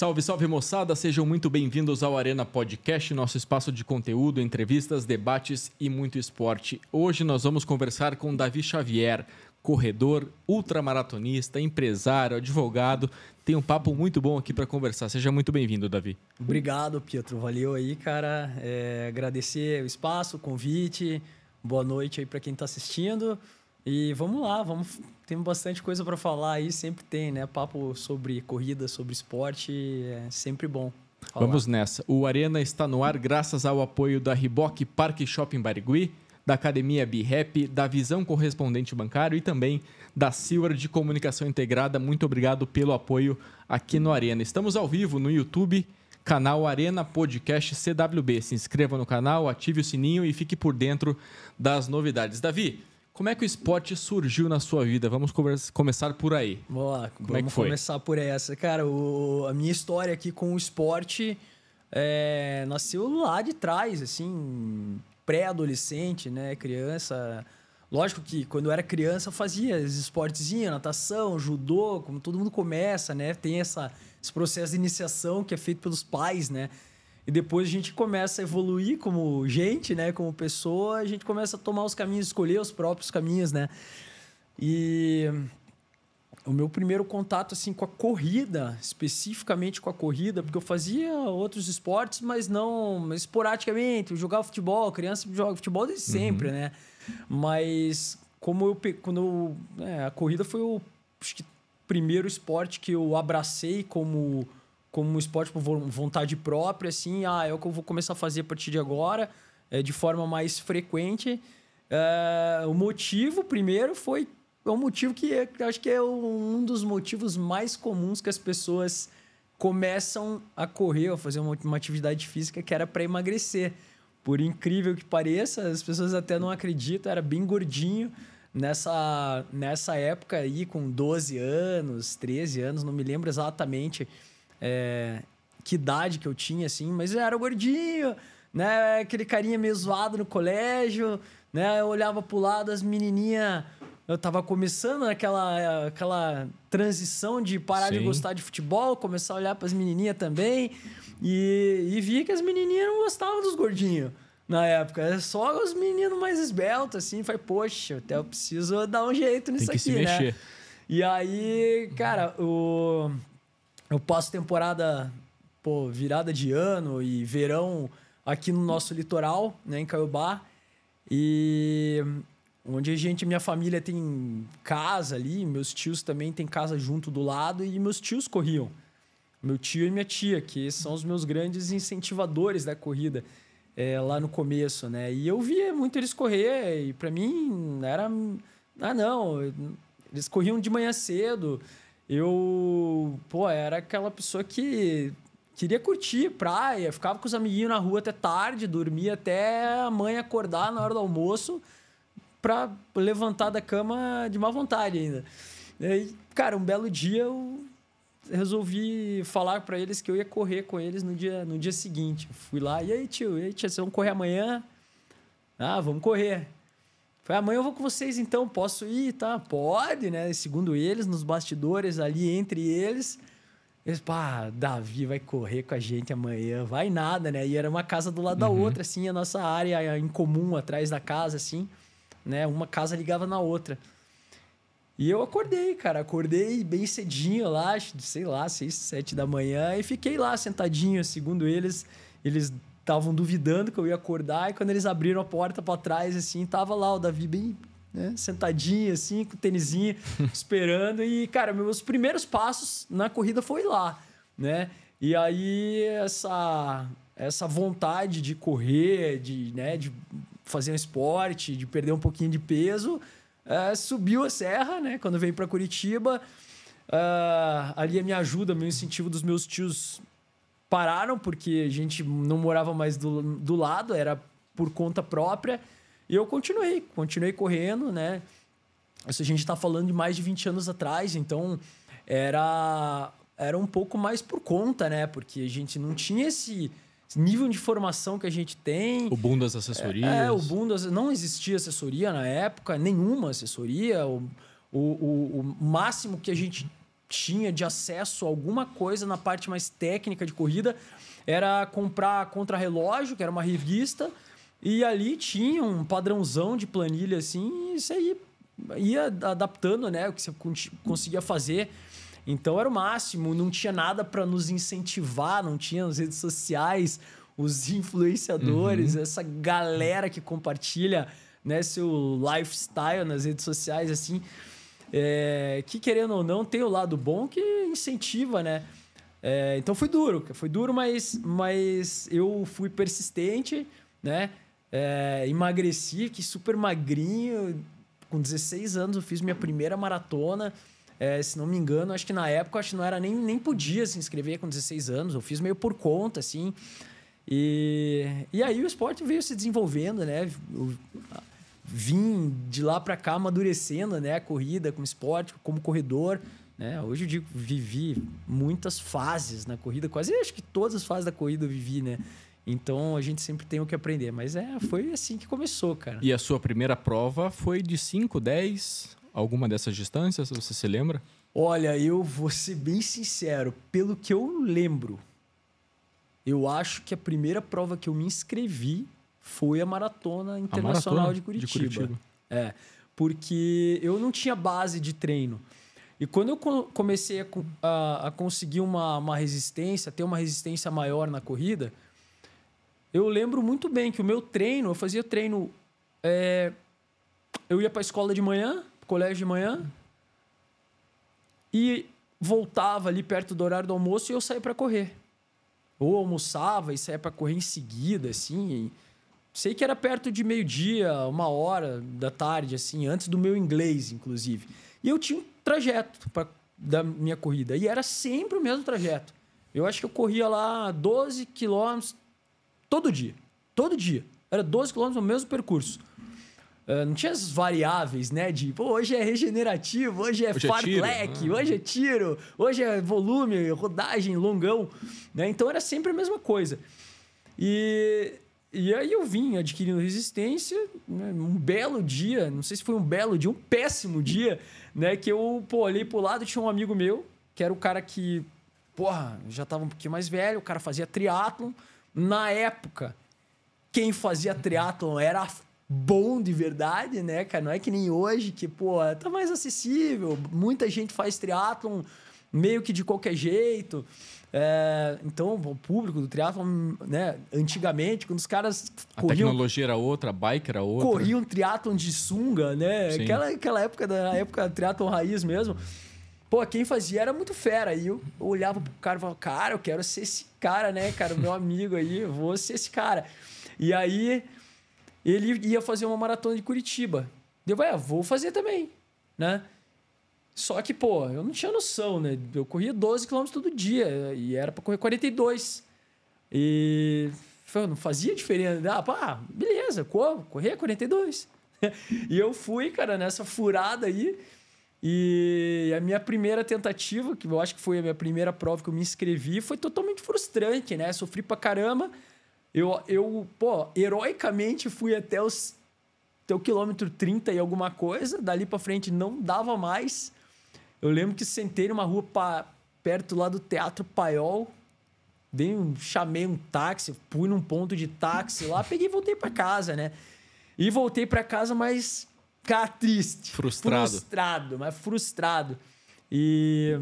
Salve, salve moçada, sejam muito bem-vindos ao Arena Podcast, nosso espaço de conteúdo, entrevistas, debates e muito esporte. Hoje nós vamos conversar com Davi Xavier, corredor, ultramaratonista, empresário, advogado. Tem um papo muito bom aqui para conversar. Seja muito bem-vindo, Davi. Obrigado, Pietro. Valeu aí, cara. É, agradecer o espaço, o convite. Boa noite aí para quem está assistindo. E vamos lá, vamos. temos bastante coisa para falar aí, sempre tem, né? Papo sobre corrida, sobre esporte, é sempre bom. Falar. Vamos nessa. O Arena está no ar graças ao apoio da Riboc Parque Shopping Barigui, da Academia BRAP, da Visão Correspondente Bancário e também da Silver de Comunicação Integrada. Muito obrigado pelo apoio aqui no Arena. Estamos ao vivo no YouTube, canal Arena Podcast CWB. Se inscreva no canal, ative o sininho e fique por dentro das novidades. Davi, como é que o esporte surgiu na sua vida? Vamos começar por aí. É vamos lá, Como vamos é começar por essa. Cara, o, a minha história aqui com o esporte é, nasceu lá de trás, assim, pré-adolescente, né? Criança. Lógico que quando eu era criança eu fazia esportezinho, natação, judô, como todo mundo começa, né? Tem essa, esse processo de iniciação que é feito pelos pais, né? E depois a gente começa a evoluir como gente, né? Como pessoa, a gente começa a tomar os caminhos, escolher os próprios caminhos, né? E o meu primeiro contato assim com a corrida, especificamente com a corrida, porque eu fazia outros esportes, mas não esporadicamente, eu jogava futebol, criança joga futebol desde uhum. sempre, né? Mas como eu quando eu, é, a corrida foi o acho que, primeiro esporte que eu abracei como como um esporte por vontade própria, assim, ah, é o que eu vou começar a fazer a partir de agora, é, de forma mais frequente. É, o motivo, primeiro, foi é um motivo que é, acho que é um dos motivos mais comuns que as pessoas começam a correr ou fazer uma, uma atividade física que era para emagrecer. Por incrível que pareça, as pessoas até não acreditam, era bem gordinho nessa, nessa época aí, com 12 anos, 13 anos, não me lembro exatamente é, que idade que eu tinha, assim, mas eu era gordinho, né? Aquele carinha meio zoado no colégio, né? Eu olhava pro lado, as menininhas... Eu tava começando aquela, aquela transição de parar Sim. de gostar de futebol, começar a olhar pras menininhas também. E, e vi que as menininhas não gostavam dos gordinhos na época. é só os meninos mais esbeltos, assim. Falei, poxa, até eu preciso dar um jeito nisso aqui, né? Mexer. E aí, cara, o eu passo temporada, pô, virada de ano e verão aqui no nosso litoral, né, em Caiobá. E onde a gente, minha família tem casa ali, meus tios também têm casa junto do lado e meus tios corriam. Meu tio e minha tia, que são os meus grandes incentivadores da corrida é, lá no começo, né? E eu via muito eles correr e para mim era ah não, eles corriam de manhã cedo, eu, pô, era aquela pessoa que queria curtir praia, ficava com os amiguinhos na rua até tarde, dormia até a mãe acordar na hora do almoço pra levantar da cama de má vontade ainda. E aí, cara, um belo dia eu resolvi falar para eles que eu ia correr com eles no dia, no dia seguinte. Eu fui lá, e aí, tio, e aí, tia, vocês vão correr amanhã? Ah, vamos correr. Falei, ah, amanhã eu vou com vocês então, posso ir, tá? Pode, né? Segundo eles, nos bastidores ali entre eles. Eles, pá, Davi vai correr com a gente amanhã, vai nada, né? E era uma casa do lado uhum. da outra, assim, a nossa área em comum atrás da casa, assim, né? Uma casa ligava na outra. E eu acordei, cara. Acordei bem cedinho lá, sei lá, seis, sete da manhã, e fiquei lá sentadinho. Segundo eles, eles estavam duvidando que eu ia acordar e quando eles abriram a porta para trás assim, tava lá o Davi bem né, sentadinho assim, com o tênisinho, esperando e cara, meus primeiros passos na corrida foi lá, né? E aí essa essa vontade de correr, de, né, de fazer um esporte, de perder um pouquinho de peso, é, subiu a serra, né, quando veio para Curitiba. Uh, ali a minha ajuda, meu incentivo dos meus tios pararam porque a gente não morava mais do, do lado, era por conta própria. E eu continuei, continuei correndo, né? Isso a gente está falando de mais de 20 anos atrás, então era, era um pouco mais por conta, né? Porque a gente não tinha esse, nível de formação que a gente tem. O boom das assessorias. É, é o boom das... Não existia assessoria na época, nenhuma assessoria. O, o, o, o máximo que a gente tinha de acesso a alguma coisa na parte mais técnica de corrida era comprar contra-relógio, que era uma revista, e ali tinha um padrãozão de planilha assim, e isso aí ia adaptando, né, o que você conseguia fazer. Então era o máximo, não tinha nada para nos incentivar, não tinha as redes sociais, os influenciadores, uhum. essa galera que compartilha, né, seu lifestyle nas redes sociais assim. É, que querendo ou não, tem o lado bom que incentiva, né? É, então foi duro, foi duro, mas, mas eu fui persistente, né? É, emagreci, fiquei super magrinho. Com 16 anos eu fiz minha primeira maratona. É, se não me engano, acho que na época acho que não era nem, nem podia se inscrever com 16 anos. Eu fiz meio por conta, assim. E, e aí o esporte veio se desenvolvendo, né? Eu, vim de lá para cá amadurecendo, né? A corrida como esporte, como corredor. Né? Hoje eu digo, vivi muitas fases na corrida, quase acho que todas as fases da corrida eu vivi, né? Então a gente sempre tem o que aprender. Mas é, foi assim que começou, cara. E a sua primeira prova foi de 5, 10, alguma dessas distâncias? Você se lembra? Olha, eu vou ser bem sincero, pelo que eu lembro, eu acho que a primeira prova que eu me inscrevi foi a Maratona Internacional a maratona de, Curitiba. de, Curitiba. É, porque eu não tinha base de treino. E quando eu comecei a, a, a conseguir uma, uma resistência, ter uma resistência maior na corrida, eu lembro muito bem que o meu treino, eu fazia treino. É, eu ia para a escola de manhã, colégio de manhã, e voltava ali perto do horário do almoço e eu saía para correr. Ou almoçava e saía para correr em seguida, assim. E sei que era perto de meio-dia, uma hora da tarde, assim, antes do meu inglês, inclusive. E eu tinha um trajeto pra, da minha corrida. E era sempre o mesmo trajeto. Eu acho que eu corria lá 12 quilômetros todo dia. Todo dia. Era 12 quilômetros no mesmo percurso. Eh, não tinha as variáveis, né? De pô, hoje é regenerativo, hoje é hoje é ah. hoje é tiro, hoje é volume, rodagem, longão. Né? Então era sempre a mesma coisa. E e aí eu vim adquirindo resistência, né? um belo dia, não sei se foi um belo dia, um péssimo dia, né? Que eu, pô, olhei pro lado tinha um amigo meu, que era o cara que, porra, já tava um pouquinho mais velho, o cara fazia triatlon. Na época, quem fazia triatlon era bom de verdade, né, cara? Não é que nem hoje, que, pô, tá mais acessível, muita gente faz triatlon meio que de qualquer jeito. É, então, o público do triatlon, né? Antigamente, quando os caras a corriam... A tecnologia era outra, a bike era outra. Corriam triatlon de sunga, né? Aquela, aquela época, da época triatlon raiz mesmo. Pô, quem fazia era muito fera. aí eu olhava pro cara e falava, cara, eu quero ser esse cara, né, cara? Meu amigo aí, eu vou ser esse cara. E aí, ele ia fazer uma maratona de Curitiba. Eu, vai, ah, vou fazer também, né? Só que, pô, eu não tinha noção, né? Eu corria 12 km todo dia e era para correr 42. E não fazia diferença. Né? Ah, pá, ah, beleza, como? Correr 42. e eu fui, cara, nessa furada aí. E a minha primeira tentativa, que eu acho que foi a minha primeira prova que eu me inscrevi, foi totalmente frustrante, né? Sofri pra caramba. Eu, eu pô, heroicamente fui até os até o quilômetro 30 e alguma coisa, dali para frente não dava mais. Eu lembro que sentei numa rua pra, perto lá do Teatro Paiol, dei um, chamei um táxi, fui num ponto de táxi lá, peguei e voltei para casa, né? E voltei para casa, mas, cara, triste. Frustrado. Frustrado, mas frustrado. E.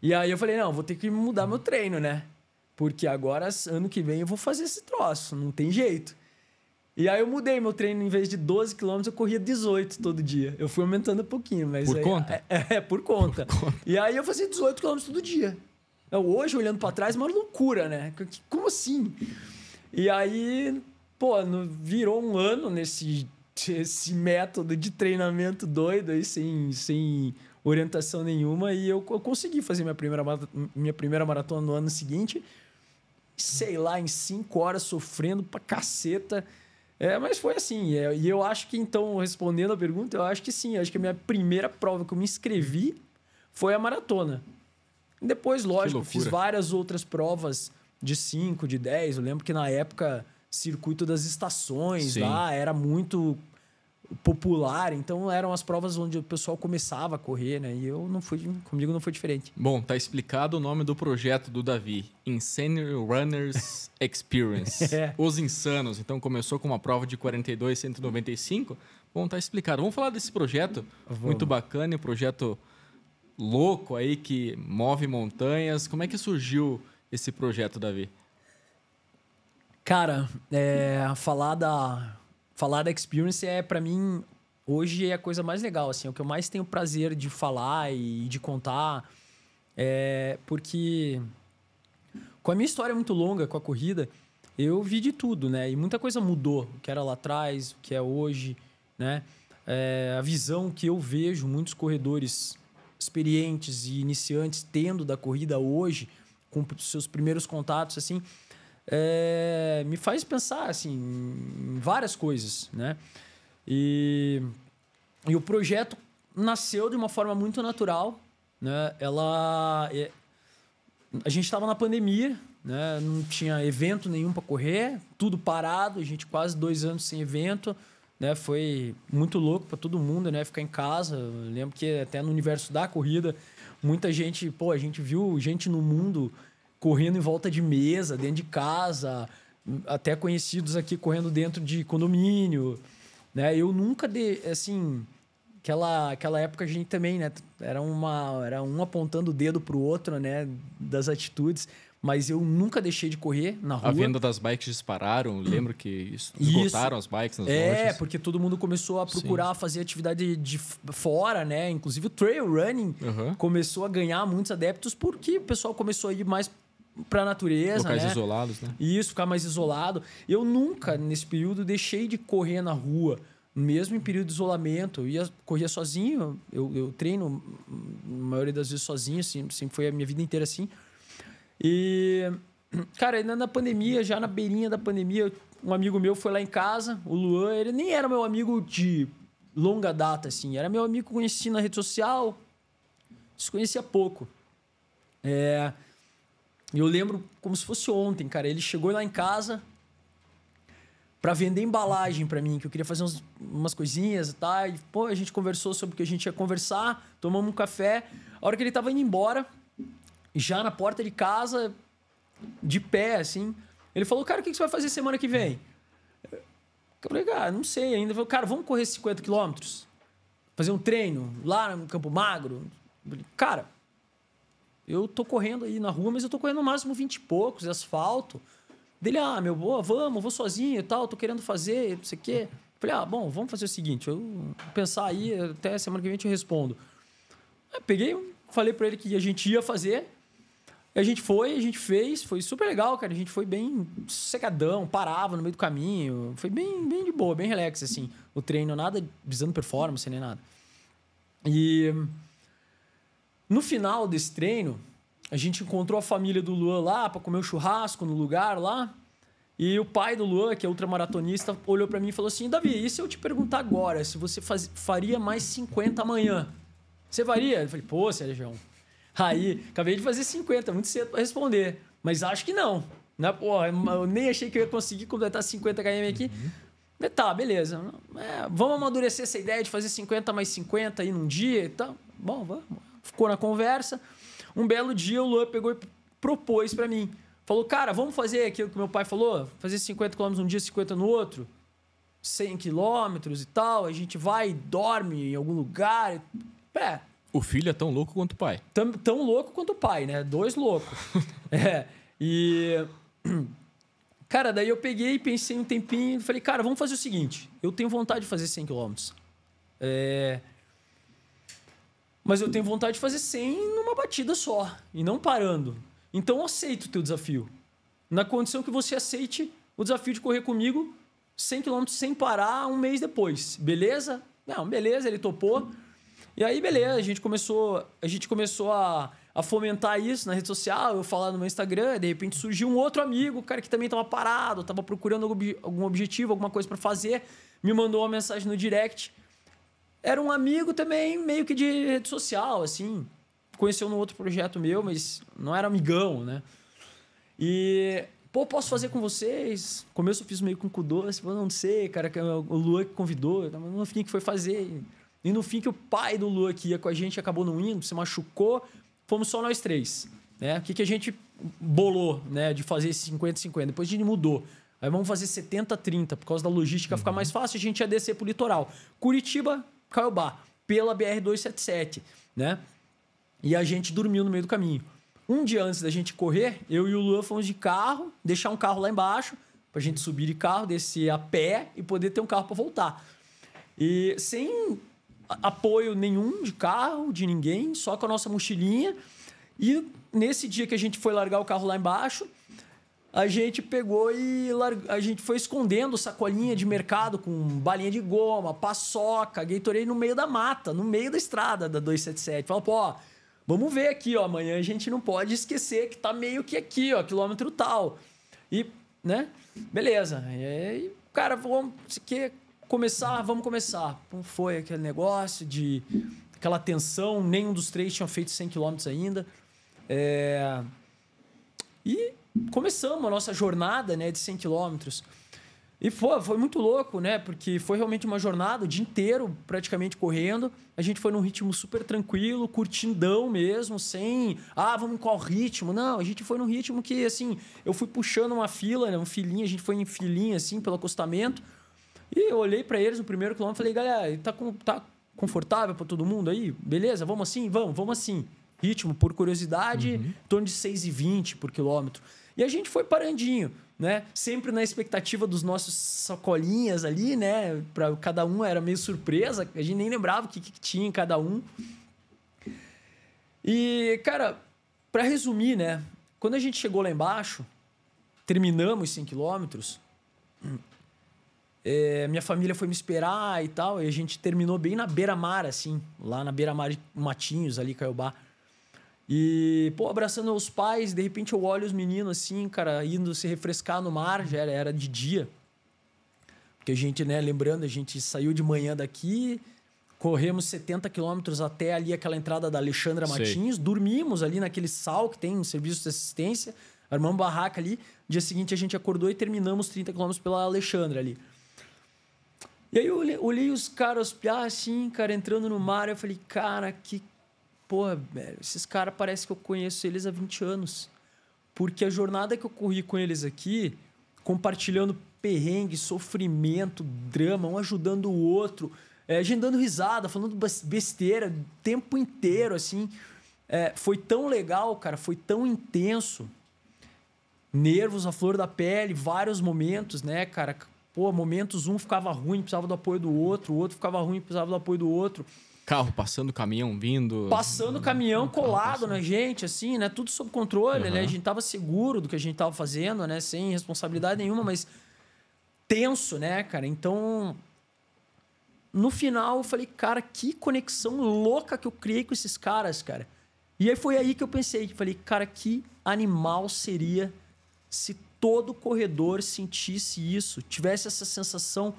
E aí eu falei, não, vou ter que mudar meu treino, né? Porque agora, ano que vem, eu vou fazer esse troço, não tem jeito. E aí eu mudei meu treino, em vez de 12 km, eu corria 18 todo dia. Eu fui aumentando um pouquinho, mas. Por aí, conta? É, é, é por, conta. por conta. E aí eu fazia 18 km todo dia. Não, hoje, olhando para trás, é uma loucura, né? Como assim? E aí, pô, no, virou um ano nesse esse método de treinamento doido aí, sem, sem orientação nenhuma. E eu, eu consegui fazer minha primeira, minha primeira maratona no ano seguinte. Sei lá, em 5 horas sofrendo pra caceta é, mas foi assim. É, e eu acho que, então, respondendo a pergunta, eu acho que sim. Acho que a minha primeira prova que eu me inscrevi foi a maratona. Depois, lógico, fiz várias outras provas de 5, de 10. Eu lembro que na época, circuito das estações sim. lá era muito popular, então eram as provas onde o pessoal começava a correr, né? E eu não fui, comigo não foi diferente. Bom, tá explicado o nome do projeto do Davi, Insane Runners Experience. é. Os insanos. Então começou com uma prova de 42 195. Bom, tá explicado. Vamos falar desse projeto Vamos. muito bacana, um projeto louco aí que move montanhas. Como é que surgiu esse projeto, Davi? Cara, é, falar da falar da experience é, para mim, hoje é a coisa mais legal, assim, é o que eu mais tenho prazer de falar e de contar. É porque com a minha história muito longa com a corrida, eu vi de tudo, né? E muita coisa mudou, o que era lá atrás, o que é hoje, né? É, a visão que eu vejo muitos corredores experientes e iniciantes tendo da corrida hoje, com seus primeiros contatos, assim, é, me faz pensar assim, em várias coisas. Né? E, e o projeto nasceu de uma forma muito natural. Né? Ela, é, a gente estava na pandemia, né? não tinha evento nenhum para correr, tudo parado, a gente quase dois anos sem evento. Né, foi muito louco para todo mundo, né? Ficar em casa. Eu lembro que até no universo da corrida, muita gente, pô, a gente viu gente no mundo correndo em volta de mesa, dentro de casa, até conhecidos aqui correndo dentro de condomínio, né? Eu nunca de assim, aquela aquela época a gente também, né, era uma era um apontando o dedo pro outro, né, das atitudes, mas eu nunca deixei de correr na rua. A venda das bikes dispararam, lembro que esgotaram as bikes nas é, lojas. É, porque todo mundo começou a procurar Sim. fazer atividade de fora, né? Inclusive o trail running uhum. começou a ganhar muitos adeptos porque o pessoal começou a ir mais para a natureza. Locais né? isolados, né? Isso, ficar mais isolado. Eu nunca, nesse período, deixei de correr na rua, mesmo em período de isolamento. Eu ia, corria sozinho, eu, eu treino a maioria das vezes sozinho, assim, foi a minha vida inteira assim. E, cara, ainda na pandemia, já na beirinha da pandemia, um amigo meu foi lá em casa, o Luan, ele nem era meu amigo de longa data, assim, era meu amigo que conheci na rede social, se conhecia pouco. É, e eu lembro como se fosse ontem, cara. Ele chegou lá em casa para vender embalagem para mim, que eu queria fazer uns, umas coisinhas e tal. E, pô, a gente conversou sobre o que a gente ia conversar, tomamos um café. A hora que ele tava indo embora, já na porta de casa, de pé, assim, ele falou: Cara, o que você vai fazer semana que vem? Eu falei: Cara, ah, não sei ainda. Ele falou: Cara, vamos correr 50 quilômetros? Fazer um treino lá no Campo Magro? Falei, cara eu tô correndo aí na rua, mas eu tô correndo no máximo 20 e poucos, é asfalto. Dele, ah, meu, boa, vamos, vou sozinho e tal, tô querendo fazer, não sei o quê. Falei, ah, bom, vamos fazer o seguinte, eu pensar aí, até semana que vem eu te respondo. Aí peguei, falei para ele que a gente ia fazer. A gente foi, a gente fez, foi super legal, cara. A gente foi bem secadão, parava no meio do caminho. Foi bem, bem de boa, bem relax, assim. O treino, nada visando performance nem nada. E no final desse treino, a gente encontrou a família do Luan lá para comer um churrasco no lugar lá. E o pai do Luan, que é ultramaratonista, olhou para mim e falou assim: Davi, e se eu te perguntar agora se você faz, faria mais 50 amanhã? Você faria? Eu falei: Pô, Sérgio. Aí, acabei de fazer 50, muito cedo para responder. Mas acho que não. Né? Porra, eu nem achei que eu ia conseguir completar 50 km aqui. Uhum. tá, beleza. É, vamos amadurecer essa ideia de fazer 50 mais 50 aí num dia e tal. Bom, vamos. Ficou na conversa. Um belo dia o Luan pegou e propôs para mim. Falou, cara, vamos fazer aquilo que meu pai falou? Fazer 50 km um dia, 50 no outro? 100 quilômetros e tal. A gente vai e dorme em algum lugar. É. O filho é tão louco quanto o pai. Tão, tão louco quanto o pai, né? Dois loucos. é. E. Cara, daí eu peguei, pensei um tempinho e falei, cara, vamos fazer o seguinte: eu tenho vontade de fazer 100 km. É, mas eu tenho vontade de fazer 100 numa batida só e não parando. Então eu aceito o teu desafio. Na condição que você aceite o desafio de correr comigo 100 km sem parar um mês depois. Beleza? Não, beleza, ele topou. E aí, beleza, a gente começou, a gente começou a, a fomentar isso na rede social, eu falar no meu Instagram, de repente surgiu um outro amigo, cara que também estava parado, estava procurando algum objetivo, alguma coisa para fazer, me mandou uma mensagem no direct era um amigo também meio que de rede social, assim. Conheceu num outro projeto meu, mas não era amigão, né? E, pô, posso fazer com vocês? No começo eu fiz meio com cu doce, não sei, cara, o Luan que convidou, mas no fim que foi fazer. E no fim que o pai do Luan que ia com a gente acabou não indo, se machucou, fomos só nós três. Né? O que, que a gente bolou né, de fazer 50-50? Depois a gente mudou. Aí vamos fazer 70-30, por causa da logística uhum. ficar mais fácil, a gente ia descer pro litoral. Curitiba, Caiobá, pela BR-277, né? E a gente dormiu no meio do caminho. Um dia antes da gente correr, eu e o Luan fomos de carro, deixar um carro lá embaixo, pra gente subir de carro, descer a pé e poder ter um carro para voltar. E sem apoio nenhum de carro, de ninguém, só com a nossa mochilinha. E nesse dia que a gente foi largar o carro lá embaixo, a gente pegou e larg... a gente foi escondendo sacolinha de mercado com balinha de goma, paçoca, Gatorade no meio da mata, no meio da estrada da 277. falou pô, vamos ver aqui, ó, amanhã a gente não pode esquecer que tá meio que aqui, ó, quilômetro tal. E, né? Beleza. E aí, cara, vamos, se quer começar, vamos começar. não foi aquele negócio de aquela tensão, nenhum dos três tinha feito 100 km ainda. É... E começamos a nossa jornada né, de 100 quilômetros. E foi, foi muito louco, né? Porque foi realmente uma jornada o dia inteiro, praticamente correndo. A gente foi num ritmo super tranquilo, curtindão mesmo, sem. Ah, vamos em qual ritmo? Não, a gente foi num ritmo que, assim, eu fui puxando uma fila, né? Um filhinho, a gente foi em filinha, assim, pelo acostamento. E eu olhei para eles no primeiro quilômetro e falei, galera, tá, com, tá confortável para todo mundo aí? Beleza? Vamos assim? Vamos, vamos assim ritmo, por curiosidade, uhum. em torno de 6,20 por quilômetro. E a gente foi parandinho, né? Sempre na expectativa dos nossos sacolinhas ali, né? Para cada um era meio surpresa, a gente nem lembrava o que, que tinha em cada um. E, cara, para resumir, né? Quando a gente chegou lá embaixo, terminamos 100 quilômetros, é, minha família foi me esperar e tal, e a gente terminou bem na beira-mar, assim, lá na beira-mar de Matinhos, ali, Caiobá. E, pô, abraçando os pais, de repente eu olho os meninos assim, cara, indo se refrescar no mar, já era, era de dia. Porque a gente, né, lembrando, a gente saiu de manhã daqui, corremos 70 quilômetros até ali aquela entrada da Alexandra Martins, Sei. dormimos ali naquele sal que tem um serviço de assistência, armamos barraca ali. Dia seguinte a gente acordou e terminamos 30 quilômetros pela Alexandra ali. E aí eu olhei, olhei os caras, assim, cara, entrando no mar, eu falei, cara, que porra, esses caras parece que eu conheço eles há 20 anos. Porque a jornada que eu corri com eles aqui, compartilhando perrengue, sofrimento, drama, um ajudando o outro, é, a gente dando risada, falando besteira o tempo inteiro, assim. É, foi tão legal, cara, foi tão intenso. Nervos à flor da pele, vários momentos, né, cara? Pô, momentos um ficava ruim, precisava do apoio do outro, o outro ficava ruim, precisava do apoio do outro. Carro passando, caminhão vindo. Passando caminhão um colado na né, gente, assim, né? Tudo sob controle, uhum. né? A gente tava seguro do que a gente tava fazendo, né? Sem responsabilidade nenhuma, mas tenso, né, cara? Então, no final eu falei, cara, que conexão louca que eu criei com esses caras, cara. E aí foi aí que eu pensei, falei, cara, que animal seria se todo corredor sentisse isso, tivesse essa sensação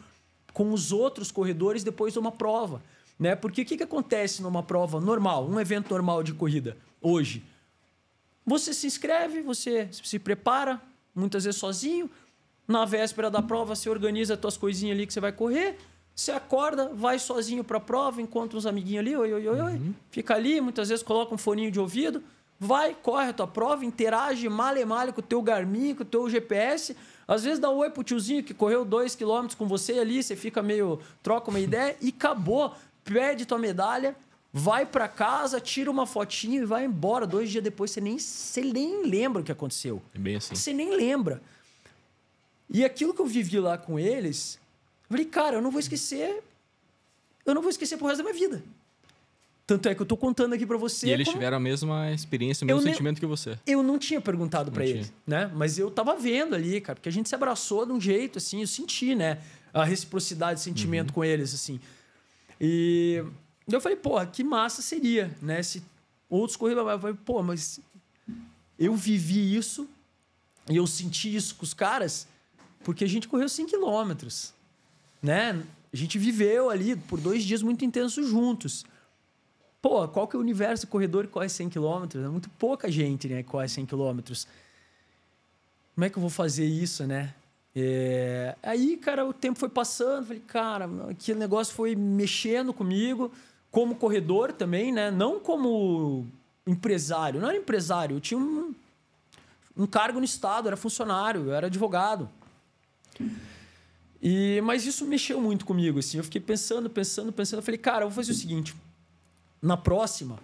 com os outros corredores depois de uma prova. Né? Porque o que, que acontece numa prova normal, um evento normal de corrida hoje? Você se inscreve, você se prepara, muitas vezes sozinho. Na véspera da prova, você organiza as tuas coisinhas ali que você vai correr. Você acorda, vai sozinho para a prova, encontra uns amiguinhos ali, oi, oi, oi, oi. Uhum. Fica ali, muitas vezes coloca um foninho de ouvido, vai, corre a tua prova, interage male male com o teu Garmin, com o teu GPS. Às vezes dá um oi pro tiozinho que correu dois quilômetros com você ali, você fica meio, troca uma ideia e acabou pede tua medalha, vai para casa, tira uma fotinho e vai embora. Dois dias depois você nem, você nem lembra o que aconteceu. É bem assim. Você nem lembra. E aquilo que eu vivi lá com eles, eu falei, cara, eu não vou esquecer. Eu não vou esquecer pro resto da minha vida. Tanto é que eu tô contando aqui para você. E eles como... tiveram a mesma experiência, o mesmo eu sentimento ne... que você. Eu não tinha perguntado para eles, né? Mas eu tava vendo ali, cara, porque a gente se abraçou de um jeito, assim, eu senti, né? A reciprocidade, de sentimento uhum. com eles, assim. E eu falei, porra, que massa seria, né? Se outros corredores. Eu falei, pô, mas eu vivi isso e eu senti isso com os caras porque a gente correu 100 quilômetros, né? A gente viveu ali por dois dias muito intensos juntos. Pô, qual que é o universo corredor que corre 100 quilômetros? É muito pouca gente, né, que corre 100 quilômetros. Como é que eu vou fazer isso, né? É... Aí, cara, o tempo foi passando, falei, cara, aquele negócio foi mexendo comigo, como corredor também, né? Não como empresário, não era empresário, eu tinha um, um cargo no Estado, era funcionário, era advogado. E, mas isso mexeu muito comigo, assim. Eu fiquei pensando, pensando, pensando. Eu falei, cara, eu vou fazer o seguinte: na próxima,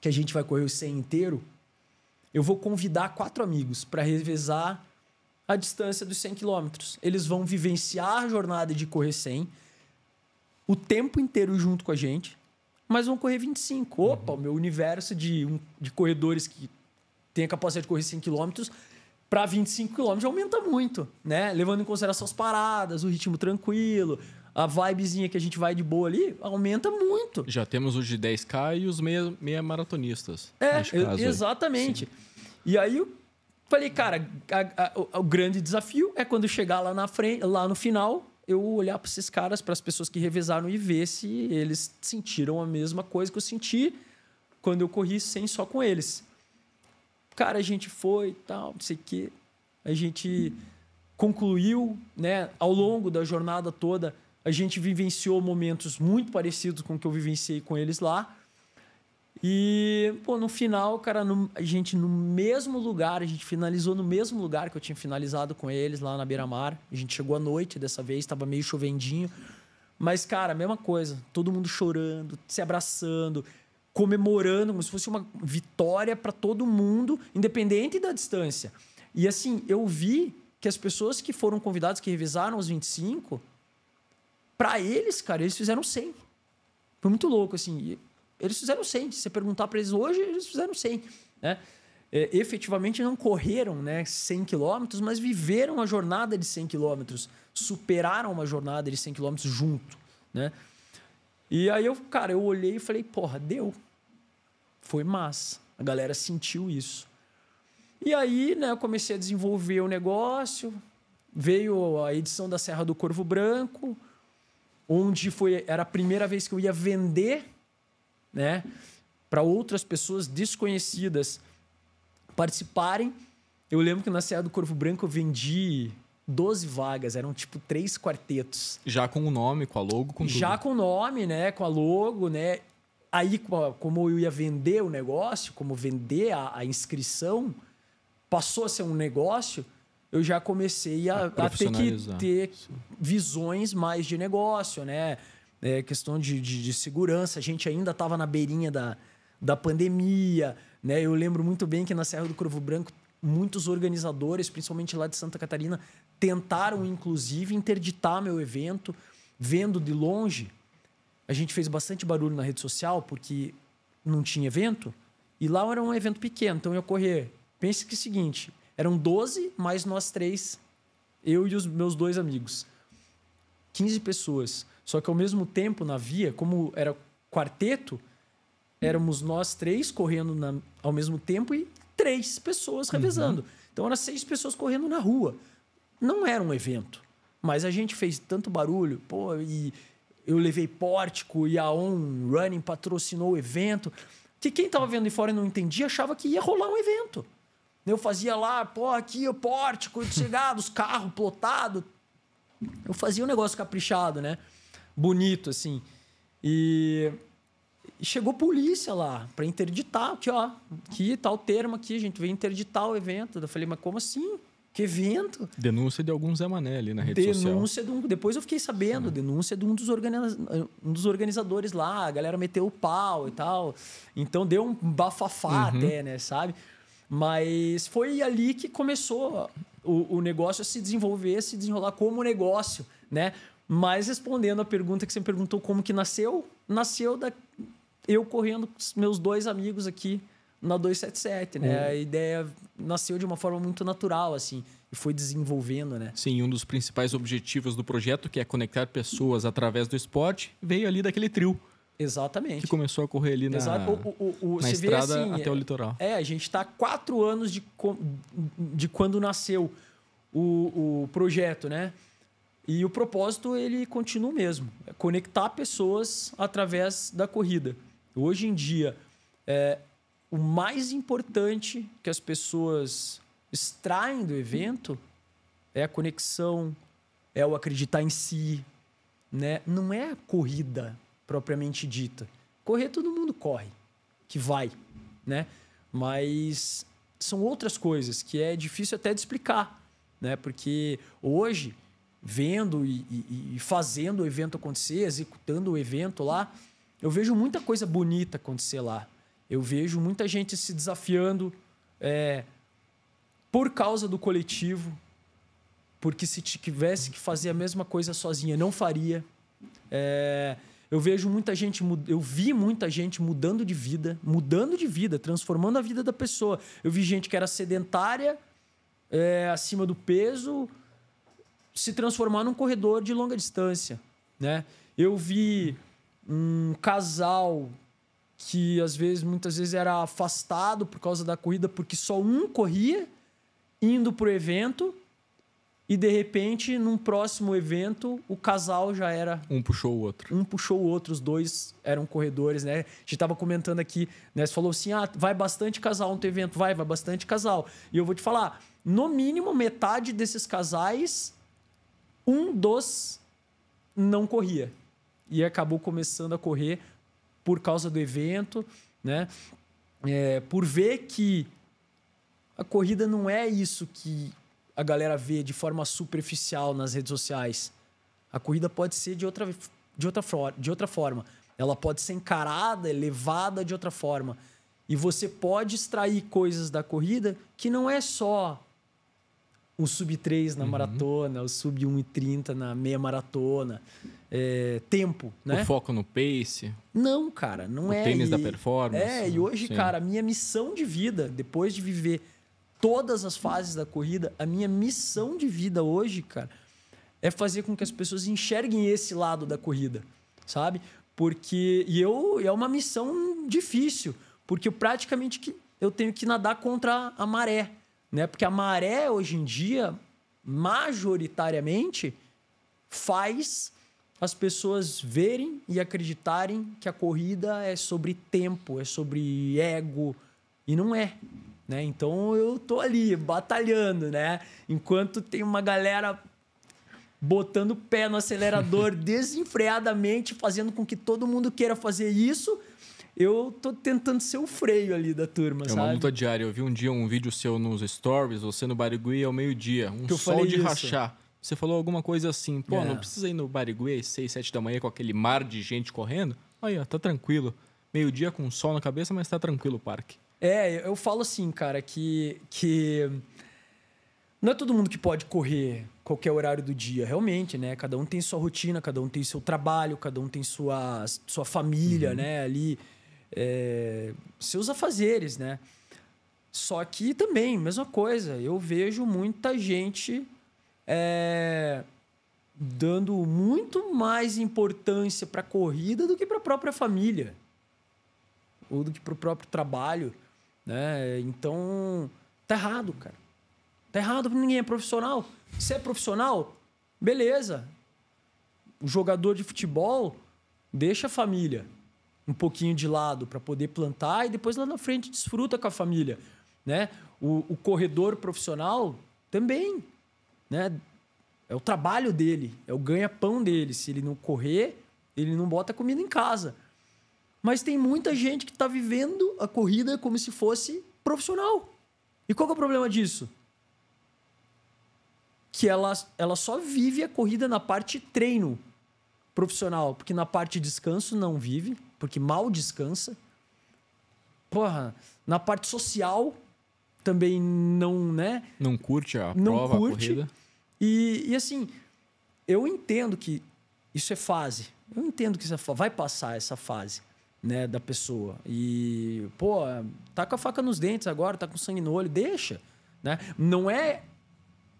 que a gente vai correr o 100 inteiro, eu vou convidar quatro amigos para revezar a distância dos 100 quilômetros. Eles vão vivenciar a jornada de correr 100 o tempo inteiro junto com a gente, mas vão correr 25. Uhum. Opa, o meu universo de, um, de corredores que tem a capacidade de correr 100 quilômetros para 25 quilômetros aumenta muito, né? Levando em consideração as paradas, o ritmo tranquilo, a vibezinha que a gente vai de boa ali aumenta muito. Já temos os de 10K e os meia, meia maratonistas. É, exatamente. Aí. E aí, Falei, cara, a, a, o grande desafio é quando chegar lá na frente, lá no final, eu olhar para esses caras, para as pessoas que revezaram e ver se eles sentiram a mesma coisa que eu senti quando eu corri sem só com eles. Cara, a gente foi e tal, não sei o quê. A gente concluiu, né, ao longo da jornada toda, a gente vivenciou momentos muito parecidos com o que eu vivenciei com eles lá. E, pô, no final, cara, no, a gente no mesmo lugar, a gente finalizou no mesmo lugar que eu tinha finalizado com eles lá na beira-mar. A gente chegou à noite dessa vez, estava meio chovendinho. Mas, cara, mesma coisa. Todo mundo chorando, se abraçando, comemorando, como se fosse uma vitória para todo mundo, independente da distância. E, assim, eu vi que as pessoas que foram convidadas, que revisaram os 25, para eles, cara, eles fizeram 100. Foi muito louco, assim. E, eles fizeram 100. Se você perguntar para eles hoje, eles fizeram 100. Né? É, efetivamente não correram né, 100 quilômetros, mas viveram a jornada de 100 quilômetros. Superaram uma jornada de 100 quilômetros junto. Né? E aí, eu, cara, eu olhei e falei, porra, deu. Foi massa. A galera sentiu isso. E aí, né, eu comecei a desenvolver o negócio. Veio a edição da Serra do Corvo Branco, onde foi era a primeira vez que eu ia vender né, para outras pessoas desconhecidas participarem. Eu lembro que na Serra do Corvo Branco eu vendi 12 vagas, eram tipo três quartetos. Já com o nome, com a logo, com tudo. Já com o nome, né, com a logo, né? Aí, como eu ia vender o negócio, como vender a, a inscrição, passou a ser um negócio, eu já comecei a, a, a ter que ter visões mais de negócio, né? é, questão de, de, de, segurança. A gente ainda estava na beirinha da, da pandemia. Né? Eu lembro muito bem que na Serra do Corvo Branco, muitos organizadores, principalmente lá de Santa Catarina, tentaram, inclusive, interditar meu evento, vendo de longe. A gente fez bastante barulho na rede social porque não tinha evento. E lá era um evento pequeno, então ia correr. Pense que é o seguinte: eram 12 mais nós três, eu e os meus dois amigos. 15 pessoas. Só que ao mesmo tempo, na via, como era quarteto, éramos nós três correndo na, ao mesmo tempo e três pessoas uhum. revezando. Uhum. Então eram seis pessoas correndo na rua. Não era um evento. Mas a gente fez tanto barulho, pô, e eu levei pórtico e a On Running patrocinou o evento, que quem estava vendo de fora e não entendia achava que ia rolar um evento. Eu fazia lá, pô, aqui o pórtico, chegado, os carros plotados. Eu fazia um negócio caprichado, né? bonito, assim. E chegou polícia lá para interditar, que ó, que tal termo aqui, a gente veio interditar o evento. Eu falei, mas como assim? Que evento? Denúncia de algum Zé Mané ali na rede denúncia social. De um, depois eu fiquei sabendo, Sim. denúncia de um dos, um dos organizadores lá, a galera meteu o pau e tal. Então deu um bafafá uhum. até, né, sabe? Mas foi ali que começou o, o negócio a se desenvolver, a se desenrolar como negócio, né? Mas respondendo a pergunta que você me perguntou como que nasceu, nasceu da eu correndo com meus dois amigos aqui na 277, né? Uhum. A ideia nasceu de uma forma muito natural, assim, e foi desenvolvendo, né? Sim, um dos principais objetivos do projeto, que é conectar pessoas através do esporte, veio ali daquele trio. Exatamente. Que começou a correr ali na, o, o, o, na estrada assim, até o litoral. É, a gente está quatro anos de, de quando nasceu o, o projeto, né? E o propósito ele continua o mesmo, é conectar pessoas através da corrida. Hoje em dia, é, o mais importante que as pessoas extraem do evento é a conexão, é o acreditar em si, né? Não é a corrida propriamente dita. Correr todo mundo corre, que vai, né? Mas são outras coisas que é difícil até de explicar, né? Porque hoje vendo e, e, e fazendo o evento acontecer, executando o evento lá, eu vejo muita coisa bonita acontecer lá. Eu vejo muita gente se desafiando é, por causa do coletivo, porque se tivesse que fazer a mesma coisa sozinha, não faria. É, eu vejo muita gente, eu vi muita gente mudando de vida, mudando de vida, transformando a vida da pessoa. Eu vi gente que era sedentária, é, acima do peso, se transformar num corredor de longa distância, né? Eu vi um casal que às vezes, muitas vezes era afastado por causa da corrida porque só um corria indo pro evento e de repente, num próximo evento, o casal já era. Um puxou o outro. Um puxou o outro, os dois eram corredores, né? A gente tava comentando aqui, né? Você falou assim: ah, vai bastante casal no teu evento, vai, vai bastante casal. E eu vou te falar: no mínimo, metade desses casais um dos não corria e acabou começando a correr por causa do evento, né? É, por ver que a corrida não é isso que a galera vê de forma superficial nas redes sociais. A corrida pode ser de outra, de outra, de outra forma. Ela pode ser encarada, levada de outra forma. E você pode extrair coisas da corrida que não é só o sub 3 na uhum. maratona, o sub 1,30 na meia maratona. É, tempo, né? O foco no pace. Não, cara, não o é. O tênis e... da performance. É, e hoje, Sim. cara, a minha missão de vida, depois de viver todas as fases da corrida, a minha missão de vida hoje, cara, é fazer com que as pessoas enxerguem esse lado da corrida, sabe? Porque e eu é uma missão difícil, porque eu praticamente que eu tenho que nadar contra a maré, né? Porque a maré, hoje em dia, majoritariamente, faz as pessoas verem e acreditarem que a corrida é sobre tempo, é sobre ego, e não é. Né? Então eu tô ali batalhando, né? Enquanto tem uma galera botando o pé no acelerador desenfreadamente, fazendo com que todo mundo queira fazer isso, eu tô tentando ser o freio ali da turma, é sabe? É uma luta diária. Eu vi um dia um vídeo seu nos stories, você no Barigui ao meio-dia, um que sol de isso. rachar. Você falou alguma coisa assim, pô, é. não precisa ir no Barigui às 6, 7 da manhã com aquele mar de gente correndo. Aí, ó, tá tranquilo. Meio-dia com sol na cabeça, mas tá tranquilo o parque. É, eu falo assim, cara, que, que não é todo mundo que pode correr qualquer horário do dia, realmente, né? Cada um tem sua rotina, cada um tem seu trabalho, cada um tem sua, sua família, uhum. né? Ali é, seus afazeres, né? Só que também, mesma coisa, eu vejo muita gente é, dando muito mais importância para a corrida do que para a própria família ou do que para o próprio trabalho, né? Então, tá errado, cara. Tá errado porque ninguém é profissional. Se é profissional, beleza. O jogador de futebol deixa a família um pouquinho de lado para poder plantar e depois lá na frente desfruta com a família, né? O, o corredor profissional também, né? É o trabalho dele, é o ganha-pão dele. Se ele não correr, ele não bota comida em casa. Mas tem muita gente que está vivendo a corrida como se fosse profissional. E qual é o problema disso? Que ela, ela só vive a corrida na parte treino profissional, porque na parte descanso não vive, porque mal descansa. Porra, na parte social também não, né? Não curte a não prova, curte. a corrida. E, e assim, eu entendo que isso é fase. Eu entendo que isso é, vai passar essa fase, né, da pessoa. E, pô, tá com a faca nos dentes agora, tá com sangue no olho, deixa, né? Não é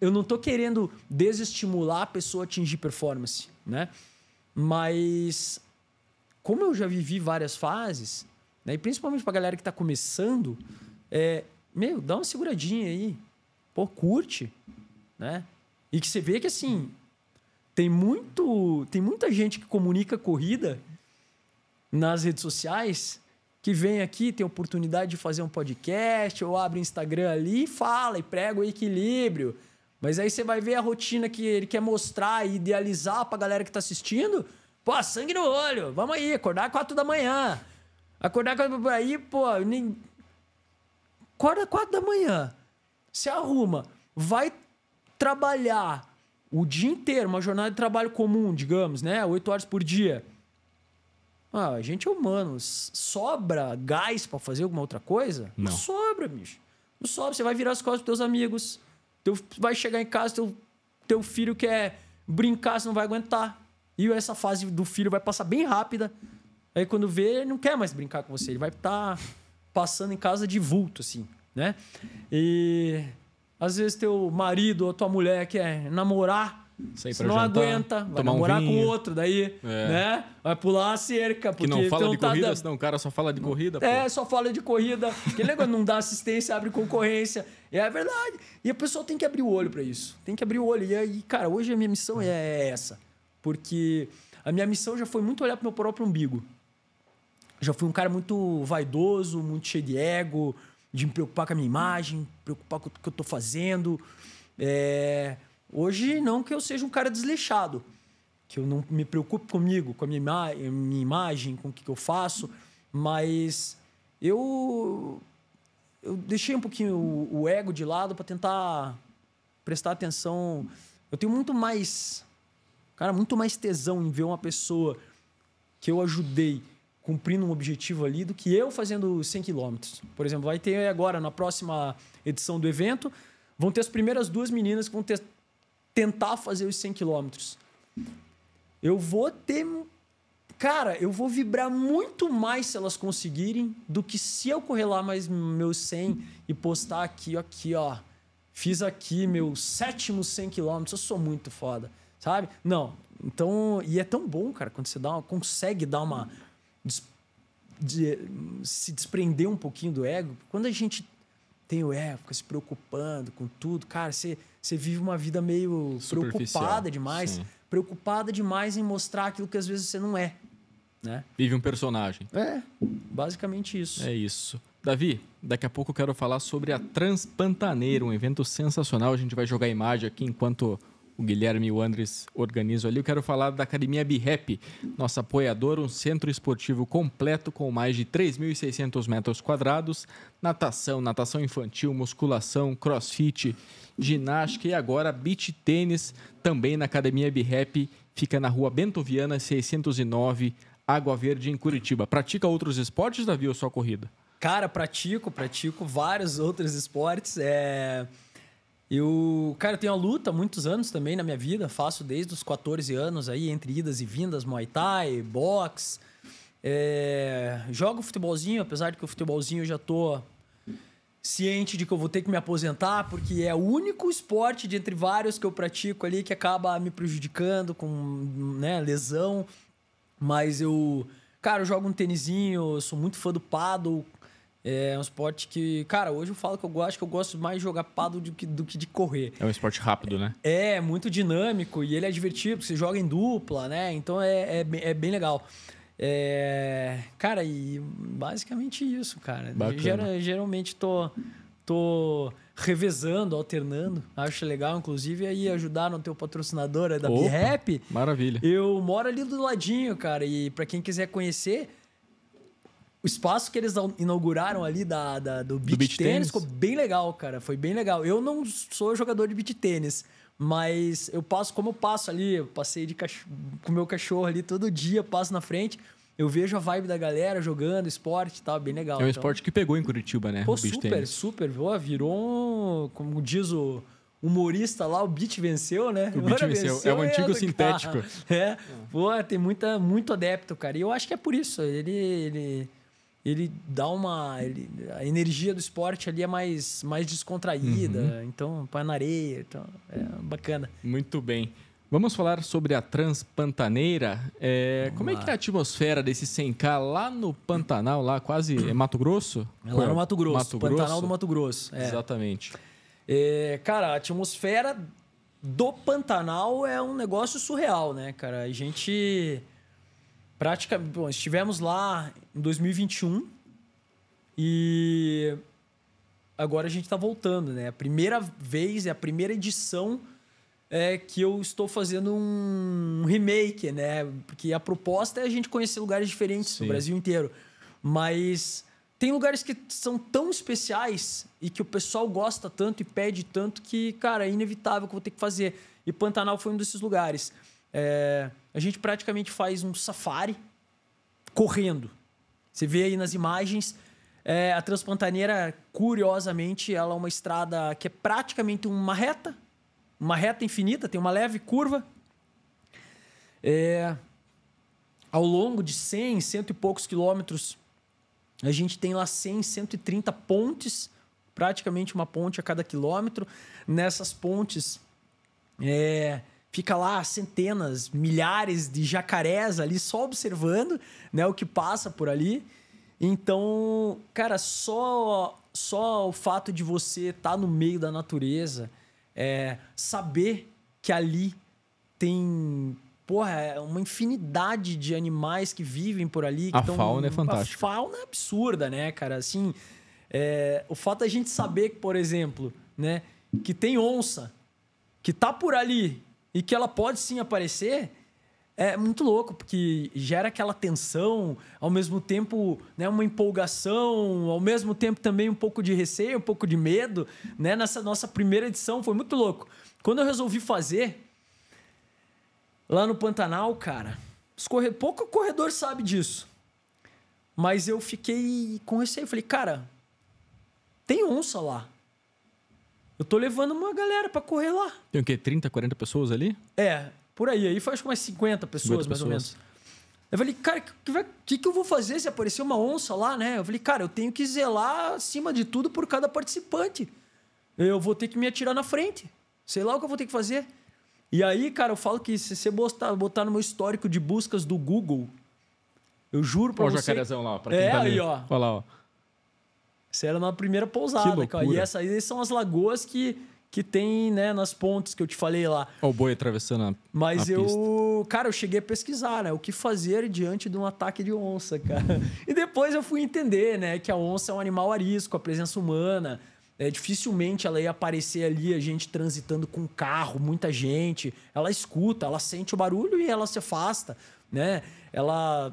eu não tô querendo desestimular a pessoa a atingir performance, né? Mas como eu já vivi várias fases, né, e principalmente pra galera que tá começando, é, meu, dá uma seguradinha aí. Pô, curte, né? E que você vê que assim, tem muito, tem muita gente que comunica corrida nas redes sociais que vem aqui, tem oportunidade de fazer um podcast, ou abre Instagram ali e fala e prega o equilíbrio. Mas aí você vai ver a rotina que ele quer mostrar e idealizar pra galera que tá assistindo. Pô, sangue no olho, vamos aí, acordar quatro da manhã. Acordar quatro aí, pô, nem... acorda quatro da manhã, se arruma, vai trabalhar o dia inteiro, uma jornada de trabalho comum, digamos, né? Oito horas por dia. Ah, a gente é humano, sobra gás para fazer alguma outra coisa? Não. Não sobra, bicho. Não sobra, você vai virar as costas pros teus amigos. Teu, vai chegar em casa, teu, teu filho quer brincar, você não vai aguentar. E essa fase do filho vai passar bem rápida. Aí quando vê, ele não quer mais brincar com você. Ele vai estar tá passando em casa de vulto, assim, né? E às vezes teu marido ou tua mulher quer namorar, Você não jantar, aguenta, vai namorar um com outro daí, é. né? Vai pular a cerca. Porque que não fala de tá corrida, dando... senão o cara só fala de corrida. É, pô. só fala de corrida. que legal não dá assistência, abre concorrência. é verdade. E a pessoa tem que abrir o olho para isso. Tem que abrir o olho. E aí, cara, hoje a minha missão é essa. Porque a minha missão já foi muito olhar para o meu próprio umbigo. Já fui um cara muito vaidoso, muito cheio de ego, de me preocupar com a minha imagem, preocupar com o que eu estou fazendo. É... Hoje, não que eu seja um cara desleixado, que eu não me preocupe comigo, com a minha, ima minha imagem, com o que, que eu faço, mas eu eu deixei um pouquinho o, o ego de lado para tentar prestar atenção. Eu tenho muito mais Cara, muito mais tesão em ver uma pessoa que eu ajudei cumprindo um objetivo ali do que eu fazendo 100 quilômetros. Por exemplo, vai ter agora, na próxima edição do evento, vão ter as primeiras duas meninas que vão ter, tentar fazer os 100 quilômetros. Eu vou ter. Cara, eu vou vibrar muito mais se elas conseguirem do que se eu correr lá mais meus 100 e postar aqui, aqui, ó. Fiz aqui meu sétimo 100 quilômetros, eu sou muito foda sabe? Não. Então, e é tão bom, cara, quando você dá uma, consegue dar uma. de, se desprender um pouquinho do ego. Quando a gente tem o ego, fica se preocupando com tudo, cara, você, você vive uma vida meio preocupada demais. Sim. Preocupada demais em mostrar aquilo que às vezes você não é. Né? Vive um personagem. É, basicamente isso. É isso. Davi, daqui a pouco eu quero falar sobre a Transpantaneira, um evento sensacional. A gente vai jogar imagem aqui enquanto o Guilherme e o Andres organizam ali. Eu quero falar da Academia BiHap, nosso apoiador, um centro esportivo completo com mais de 3.600 metros quadrados, natação, natação infantil, musculação, crossfit, ginástica e agora beach tênis, também na Academia BiHap, fica na rua Bento Viana, 609, Água Verde, em Curitiba. Pratica outros esportes, Davi, ou só corrida? Cara, pratico, pratico vários outros esportes. É... Eu, cara, tenho a luta há muitos anos também na minha vida, faço desde os 14 anos aí, entre idas e vindas, Muay Thai, boxe. É, jogo futebolzinho, apesar de que o futebolzinho eu já tô ciente de que eu vou ter que me aposentar, porque é o único esporte de entre vários que eu pratico ali que acaba me prejudicando com né, lesão. Mas eu, cara, eu jogo um tênisinho, eu sou muito fã do paddle, é um esporte que, cara, hoje eu falo que eu acho que eu gosto mais de jogar pado do que, do que de correr. É um esporte rápido, né? É, é muito dinâmico e ele é divertido, você joga em dupla, né? Então é, é, é bem legal. É, cara, e basicamente isso, cara. Bacana. geralmente tô, tô revezando, alternando. Acho legal, inclusive, aí ajudar no teu patrocinador é da B-Rap. Maravilha. Eu moro ali do ladinho, cara, e para quem quiser conhecer o espaço que eles inauguraram ali da, da do beach, do tênis, tênis ficou bem legal, cara. Foi bem legal. Eu não sou jogador de beach tênis, mas eu passo como eu passo ali. Eu passei de cachorro, com o meu cachorro ali todo dia, passo na frente. Eu vejo a vibe da galera jogando esporte e tal, bem legal. É um então. esporte que pegou em Curitiba, né? Pô, super, tênis. super. Pô, virou, um, como diz o humorista lá, o Beat venceu, né? O Beat venceu. venceu. É o antigo é sintético. Cara. É. Pô, tem muita, muito adepto, cara. E eu acho que é por isso. Ele, ele ele dá uma. Ele, a energia do esporte ali é mais, mais descontraída, uhum. então põe na areia, então é bacana. Muito bem. Vamos falar sobre a Transpantaneira. É, como lá. é que é a atmosfera desse 100K lá no Pantanal, lá quase é Mato Grosso? É lá no Mato Grosso, Mato Grosso? Pantanal do Mato Grosso. É. Exatamente. É, cara, a atmosfera do Pantanal é um negócio surreal, né, cara? A gente Prática, bom, estivemos lá em 2021 e agora a gente está voltando, né? A primeira vez, é a primeira edição é, que eu estou fazendo um remake, né? Porque a proposta é a gente conhecer lugares diferentes Sim. no Brasil inteiro. Mas tem lugares que são tão especiais e que o pessoal gosta tanto e pede tanto que, cara, é inevitável que eu vou ter que fazer. E Pantanal foi um desses lugares. É, a gente praticamente faz um safari correndo. Você vê aí nas imagens, é, a Transpantaneira, curiosamente, ela é uma estrada que é praticamente uma reta, uma reta infinita, tem uma leve curva. É, ao longo de 100, cento e poucos quilômetros, a gente tem lá 100, 130 pontes, praticamente uma ponte a cada quilômetro. Nessas pontes, é, fica lá centenas, milhares de jacarés ali só observando, né, o que passa por ali. Então, cara, só só o fato de você estar tá no meio da natureza, é, saber que ali tem porra, é uma infinidade de animais que vivem por ali. a tão, fauna é fantástica. A fauna é absurda, né, cara? Assim, é, o fato da gente saber, por exemplo, né, que tem onça, que tá por ali e que ela pode sim aparecer, é muito louco, porque gera aquela tensão, ao mesmo tempo, né, uma empolgação, ao mesmo tempo também um pouco de receio, um pouco de medo, né? Nessa nossa primeira edição foi muito louco. Quando eu resolvi fazer lá no Pantanal, cara, corre... pouco corredor sabe disso. Mas eu fiquei com receio, falei, cara, tem onça lá. Eu tô levando uma galera para correr lá. Tem o quê? 30, 40 pessoas ali? É, por aí. Aí faz com umas 50 pessoas, 50 mais pessoas. ou menos. Eu falei, cara, o que, vai... que, que eu vou fazer se aparecer uma onça lá, né? Eu falei, cara, eu tenho que zelar acima de tudo por cada participante. Eu vou ter que me atirar na frente. Sei lá o que eu vou ter que fazer. E aí, cara, eu falo que se você botar, botar no meu histórico de buscas do Google, eu juro pra Olha você... Olha o jacarezão lá, pra é, quem É, tá ali. aí, ó. Olha lá, ó. Isso era na primeira pousada. E essas aí são as lagoas que, que tem, né, nas pontes que eu te falei lá. Olha o boi atravessando a Mas a eu, pista. cara, eu cheguei a pesquisar, né, o que fazer diante de um ataque de onça, cara. e depois eu fui entender, né, que a onça é um animal arisco, a presença humana. É, dificilmente ela ia aparecer ali, a gente transitando com carro, muita gente. Ela escuta, ela sente o barulho e ela se afasta, né? Ela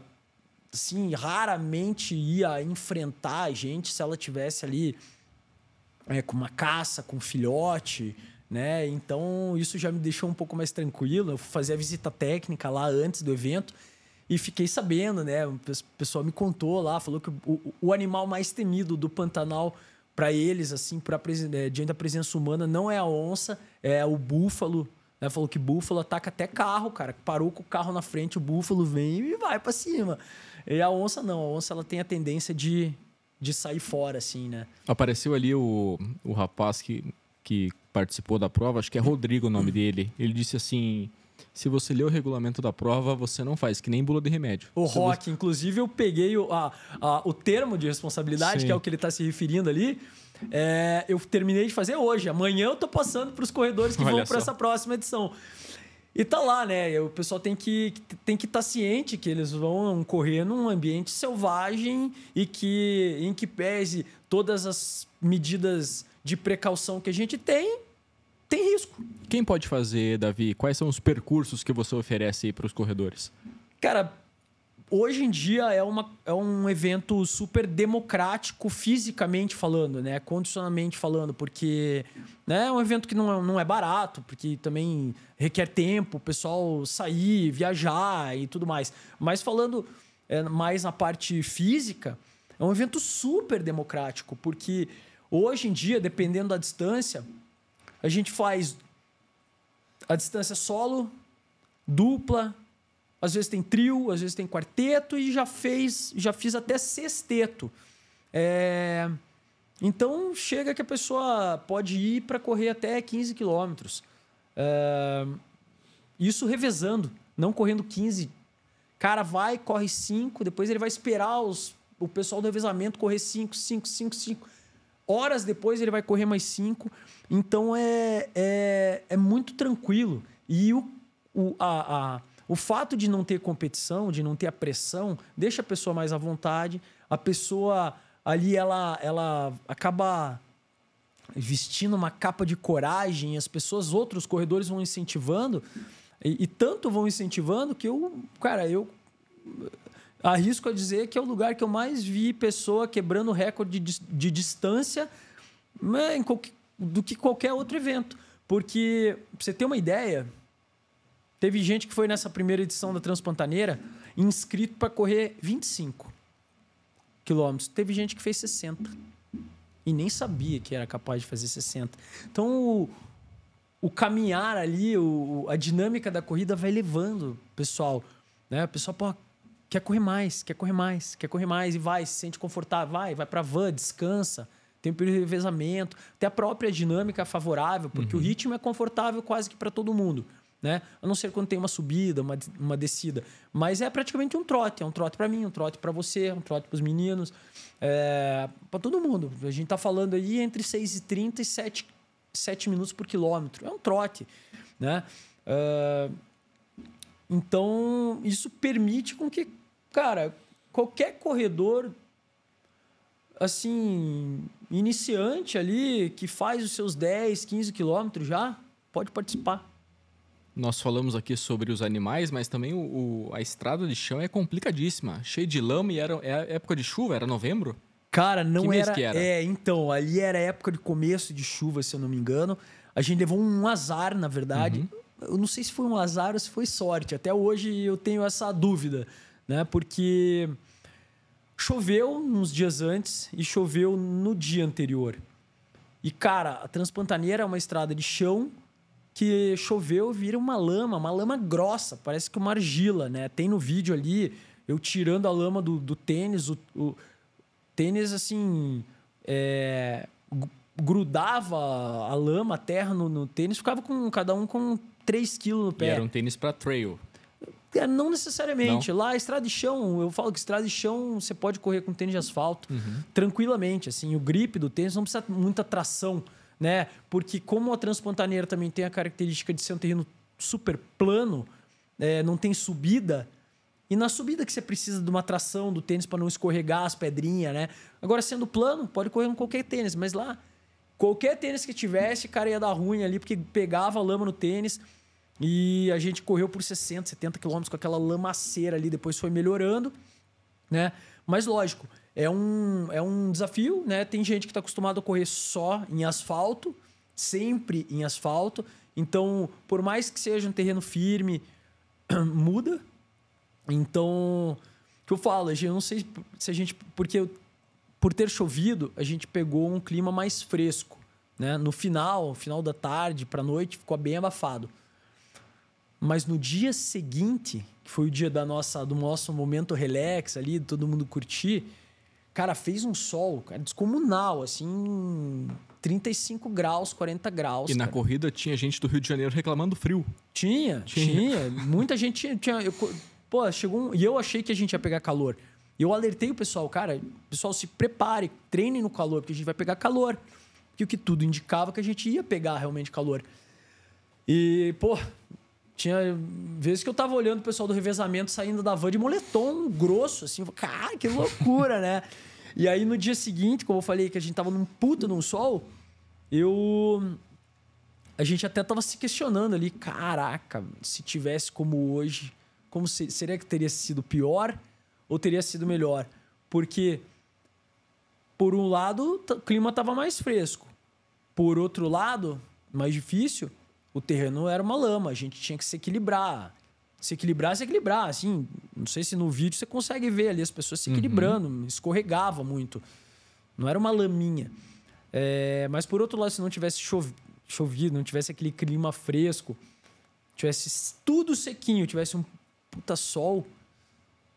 assim, raramente ia enfrentar a gente se ela tivesse ali é, com uma caça, com um filhote, né? Então isso já me deixou um pouco mais tranquilo. Eu fui fazer a visita técnica lá antes do evento e fiquei sabendo, né? O pessoal me contou lá, falou que o, o animal mais temido do Pantanal para eles, assim, pra, é, diante da presença humana, não é a onça, é o búfalo. Né? Falou que búfalo ataca até carro, cara. Parou com o carro na frente, o búfalo vem e vai para cima. E a onça não, a onça ela tem a tendência de, de sair fora, assim, né? Apareceu ali o, o rapaz que, que participou da prova, acho que é Rodrigo o nome dele. Ele disse assim: se você lê o regulamento da prova, você não faz, que nem bula de remédio. O Rock, você... inclusive, eu peguei o, a, a, o termo de responsabilidade, Sim. que é o que ele está se referindo ali. É, eu terminei de fazer hoje. Amanhã eu tô passando para os corredores que Olha vão para essa próxima edição. E tá lá, né? O pessoal tem que tem que estar tá ciente que eles vão correr num ambiente selvagem e que em que pese todas as medidas de precaução que a gente tem, tem risco. Quem pode fazer, Davi? Quais são os percursos que você oferece para os corredores? Cara, hoje em dia é, uma, é um evento super democrático fisicamente falando, né? Condicionalmente falando, porque né, é um evento que não é, não é barato, porque também requer tempo, o pessoal sair, viajar e tudo mais. Mas falando é, mais na parte física, é um evento super democrático, porque hoje em dia, dependendo da distância, a gente faz a distância solo, dupla, às vezes tem trio, às vezes tem quarteto e já fez, já fiz até sexteto. É... Então chega que a pessoa pode ir para correr até 15 quilômetros. É... Isso revezando, não correndo 15. Cara vai, corre 5, depois ele vai esperar os, o pessoal do revezamento correr 5, 5, 5, 5. Horas depois ele vai correr mais 5. Então é, é, é muito tranquilo. E o, o, a, a o fato de não ter competição, de não ter a pressão, deixa a pessoa mais à vontade. A pessoa ali, ela, ela acaba vestindo uma capa de coragem. As pessoas, outros corredores vão incentivando. E, e tanto vão incentivando que eu, cara, eu arrisco a dizer que é o lugar que eu mais vi pessoa quebrando recorde de, de distância né, qualquer, do que qualquer outro evento. Porque, pra você ter uma ideia, Teve gente que foi nessa primeira edição da Transpantaneira inscrito para correr 25 quilômetros. Teve gente que fez 60. E nem sabia que era capaz de fazer 60. Então, o, o caminhar ali, o, a dinâmica da corrida vai levando o pessoal. Né? O pessoal, pô, quer correr mais, quer correr mais, quer correr mais. E vai, se sente confortável, vai, vai para van, descansa tem um período de revezamento, até a própria dinâmica favorável, porque uhum. o ritmo é confortável quase que para todo mundo né? A não ser quando tem uma subida, uma, uma descida. Mas é praticamente um trote. É um trote para mim, um trote para você, um trote para os meninos, é, para todo mundo. A gente tá falando aí entre 6,30 e 7, 7 minutos por quilômetro. É um trote, né? É, então, isso permite com que, cara, qualquer corredor assim, iniciante ali, que faz os seus 10, 15 quilômetros já, pode participar. Nós falamos aqui sobre os animais, mas também o, o, a estrada de chão é complicadíssima. Cheia de lama e era, era é época de chuva, era novembro? Cara, não que era, que era. É, então, ali era época de começo de chuva, se eu não me engano. A gente levou um azar, na verdade. Uhum. Eu não sei se foi um azar ou se foi sorte. Até hoje eu tenho essa dúvida, né? Porque choveu uns dias antes e choveu no dia anterior. E, cara, a Transpantaneira é uma estrada de chão que choveu, vira uma lama, uma lama grossa, parece que uma argila, né? Tem no vídeo ali eu tirando a lama do, do tênis, o, o tênis assim. É, grudava a lama, a terra no, no, tênis, ficava com cada um com 3 quilos no pé. E era um tênis para trail. É, não necessariamente. Não. Lá, estrada de chão, eu falo que estrada de chão você pode correr com tênis de asfalto uhum. tranquilamente. assim O grip do tênis não precisa muita tração né? Porque como a Transpontaneira também tem a característica de ser um terreno super plano, é, não tem subida, e na subida que você precisa de uma tração do tênis para não escorregar as pedrinhas, né? Agora, sendo plano, pode correr com qualquer tênis, mas lá, qualquer tênis que tivesse, cara ia dar ruim ali, porque pegava lama no tênis. E a gente correu por 60, 70 quilômetros com aquela lamaceira ali, depois foi melhorando, né? Mas lógico, é um, é um desafio, né? Tem gente que está acostumado a correr só em asfalto, sempre em asfalto. Então, por mais que seja um terreno firme, muda. Então, o que eu falo, eu não sei se a gente. Porque por ter chovido, a gente pegou um clima mais fresco. Né? No final, final da tarde para noite, ficou bem abafado. Mas no dia seguinte, que foi o dia da nossa, do nosso momento relax ali, todo mundo curtir, Cara, fez um sol, cara, descomunal, assim, 35 graus, 40 graus. E cara. na corrida tinha gente do Rio de Janeiro reclamando do frio. Tinha, tinha. tinha. Muita gente tinha. tinha eu, pô, chegou um, E eu achei que a gente ia pegar calor. E eu alertei o pessoal, cara, pessoal, se prepare, treine no calor, porque a gente vai pegar calor. E o que tudo indicava que a gente ia pegar realmente calor. E, pô, tinha vezes que eu tava olhando o pessoal do revezamento saindo da van de moletom grosso, assim, cara, que loucura, né? E aí no dia seguinte, como eu falei, que a gente tava num puta num sol, eu. A gente até tava se questionando ali, caraca, se tivesse como hoje, como se... seria que teria sido pior ou teria sido melhor? Porque, por um lado, o clima tava mais fresco, por outro lado, mais difícil o terreno era uma lama, a gente tinha que se equilibrar. Se equilibrar, se equilibrar. Assim, não sei se no vídeo você consegue ver ali as pessoas se uhum. equilibrando, uhum. escorregava muito. Não era uma laminha. É, mas por outro lado, se não tivesse chovido, não tivesse aquele clima fresco, tivesse tudo sequinho, tivesse um puta sol,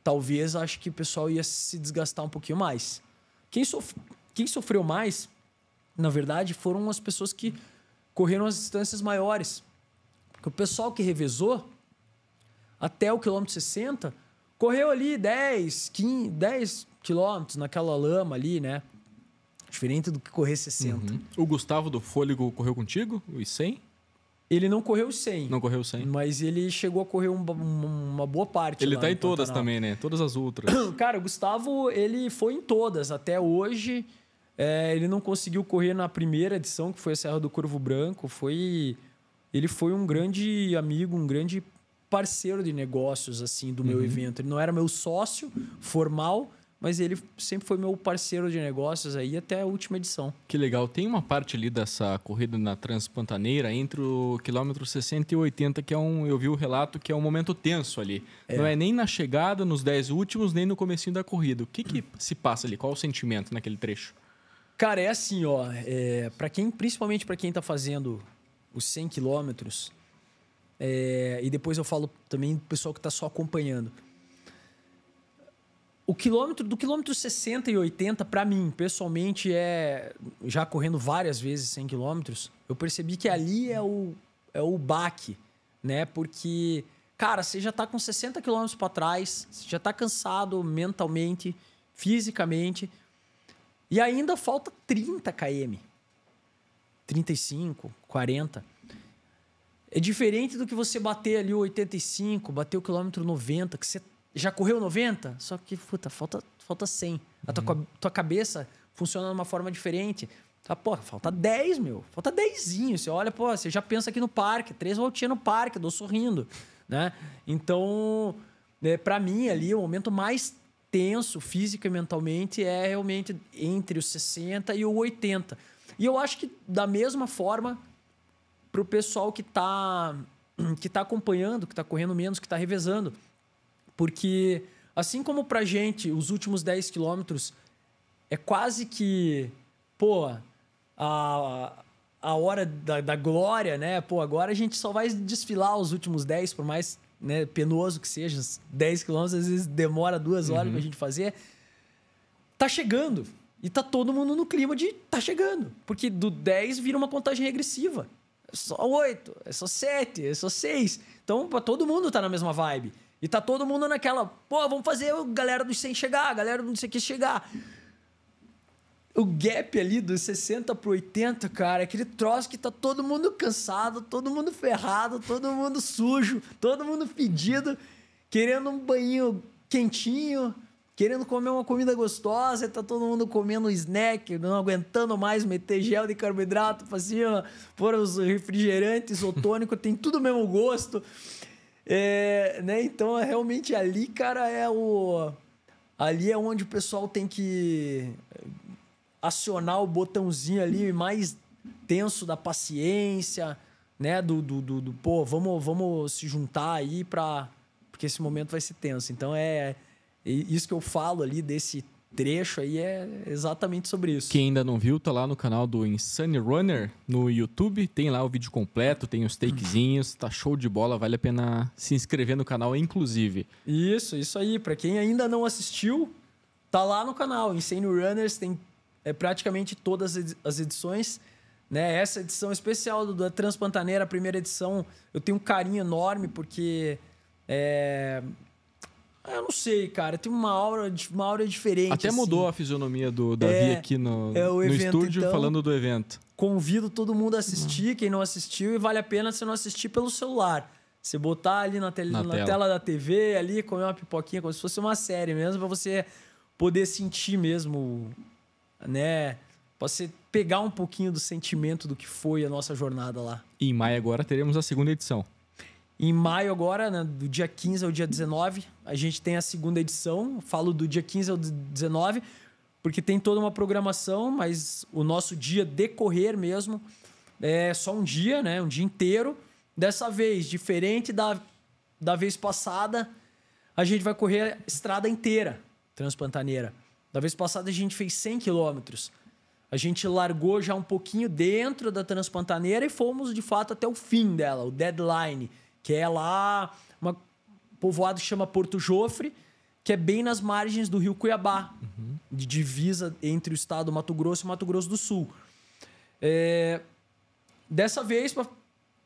talvez acho que o pessoal ia se desgastar um pouquinho mais. Quem, sof... Quem sofreu mais, na verdade, foram as pessoas que correram as distâncias maiores. Porque o pessoal que revezou até o quilômetro 60 correu ali 10, 15, 10 quilômetros naquela lama ali, né? Diferente do que correr 60. Uhum. O Gustavo do Fôlego correu contigo? Os 100? Ele não correu os 100. Não correu os 100. Mas ele chegou a correr um, uma boa parte. Ele tá em Pantanal. todas também, né? Todas as outras. Cara, o Gustavo, ele foi em todas até hoje. É, ele não conseguiu correr na primeira edição, que foi a Serra do Corvo Branco. Foi ele foi um grande amigo, um grande parceiro de negócios assim do uhum. meu evento. Ele não era meu sócio formal, mas ele sempre foi meu parceiro de negócios aí até a última edição. Que legal. Tem uma parte ali dessa corrida na Transpantaneira entre o quilômetro 60 e 80, que é um, eu vi o relato que é um momento tenso ali. É. Não é nem na chegada, nos 10 últimos, nem no comecinho da corrida. O que, que se passa ali? Qual o sentimento naquele trecho? Cara, é assim, ó. É, para quem, principalmente para quem tá fazendo os 100 quilômetros, é, e depois eu falo também pro pessoal que tá só acompanhando. O quilômetro, do quilômetro 60 e 80, para mim, pessoalmente, é. Já correndo várias vezes 100 quilômetros, eu percebi que ali é o, é o baque, né? Porque, cara, você já tá com 60 quilômetros para trás, você já tá cansado mentalmente, fisicamente e ainda falta 30 km. 35, 40. É diferente do que você bater ali o 85, bater o quilômetro 90, que você já correu 90, só que, puta, falta, falta 100. Uhum. A tua, uhum. tua cabeça funciona de uma forma diferente. Ah, pô, falta 10, meu. Falta 10. Você olha, pô, você já pensa aqui no parque, três voltinhas no parque, dou sorrindo, né? Então, é, para mim ali, o momento mais tenso física e mentalmente é realmente entre os 60 e o 80. E eu acho que da mesma forma para o pessoal que está que tá acompanhando, que está correndo menos, que está revezando. Porque assim como para gente os últimos 10 quilômetros é quase que, pô, a, a hora da, da glória, né? Pô, agora a gente só vai desfilar os últimos 10, por mais né, penoso que seja, 10 quilômetros às vezes demora duas horas uhum. para gente fazer, tá chegando. E tá todo mundo no clima de tá chegando. Porque do 10 vira uma contagem regressiva. É só 8, é só 7, é só 6. Então, pra todo mundo tá na mesma vibe. E tá todo mundo naquela, pô, vamos fazer a galera dos 100 chegar, a galera do não sei o que chegar o gap ali dos 60 pro 80, cara, é aquele troço que tá todo mundo cansado, todo mundo ferrado, todo mundo sujo, todo mundo fedido, querendo um banho quentinho, querendo comer uma comida gostosa, tá todo mundo comendo snack, não aguentando mais meter gel de carboidrato pra cima, pôr os refrigerantes, o tônico, tem tudo o mesmo gosto. É, né? Então, realmente ali, cara, é o ali é onde o pessoal tem que acionar o botãozinho ali mais tenso da paciência, né? Do, do, do, do pô, vamos, vamos se juntar aí para Porque esse momento vai ser tenso. Então é. Isso que eu falo ali desse trecho aí é exatamente sobre isso. Quem ainda não viu, tá lá no canal do Insane Runner no YouTube. Tem lá o vídeo completo, tem os takezinhos, tá show de bola, vale a pena se inscrever no canal, inclusive. Isso, isso aí. Pra quem ainda não assistiu, tá lá no canal. Insane Runners tem é, praticamente todas as edições. Né? Essa edição especial do, da Transpantaneira, a primeira edição, eu tenho um carinho enorme, porque. É... Eu não sei, cara. Tem uma aura, uma aura diferente. Até assim. mudou a fisionomia do Davi é, aqui no, é no estúdio então, falando do evento. Convido todo mundo a assistir, quem não assistiu, e vale a pena você não assistir pelo celular. Você botar ali na, tele, na, na tela. tela. da TV, ali, comer uma pipoquinha, como se fosse uma série mesmo, para você poder sentir mesmo né? você pegar um pouquinho do sentimento do que foi a nossa jornada lá. E em maio agora teremos a segunda edição. Em maio agora, né, do dia 15 ao dia 19, a gente tem a segunda edição. Falo do dia 15 ao 19, porque tem toda uma programação, mas o nosso dia decorrer mesmo é só um dia, né? Um dia inteiro. Dessa vez, diferente da, da vez passada, a gente vai correr a estrada inteira transpantaneira. Da vez passada a gente fez 100 quilômetros. A gente largou já um pouquinho dentro da Transpantaneira e fomos de fato até o fim dela, o deadline, que é lá uma povoado que chama Porto Jofre, que é bem nas margens do Rio Cuiabá, uhum. de divisa entre o estado do Mato Grosso e Mato Grosso do Sul. É... Dessa vez, para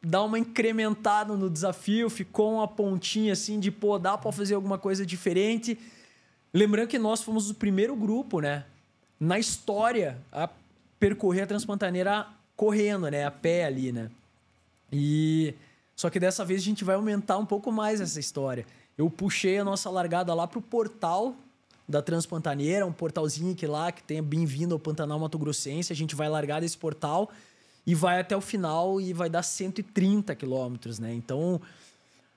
dar uma incrementada no desafio, ficou uma pontinha assim de pô, dá para fazer alguma coisa diferente Lembrando que nós fomos o primeiro grupo, né? Na história a percorrer a Transpantaneira correndo, né? A pé ali, né? E só que dessa vez a gente vai aumentar um pouco mais essa história. Eu puxei a nossa largada lá pro portal da Transpantaneira, um portalzinho que lá que tem bem-vindo ao Pantanal Mato Grossense. A gente vai largar desse portal e vai até o final e vai dar 130 quilômetros, né? Então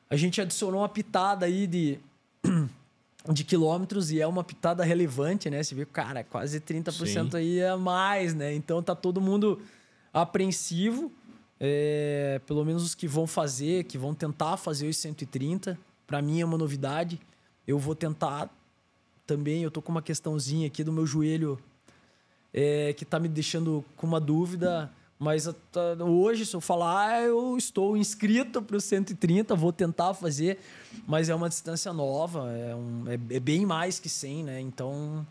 a gente adicionou uma pitada aí de de quilômetros e é uma pitada relevante, né? Você viu, cara, quase 30% Sim. aí a é mais, né? Então tá todo mundo apreensivo, é, pelo menos os que vão fazer, que vão tentar fazer os 130. Para mim é uma novidade. Eu vou tentar também. Eu tô com uma questãozinha aqui do meu joelho é, que tá me deixando com uma dúvida mas hoje, se eu falar, ah, eu estou inscrito para o 130, vou tentar fazer, mas é uma distância nova, é, um, é, é bem mais que 100, né? Então.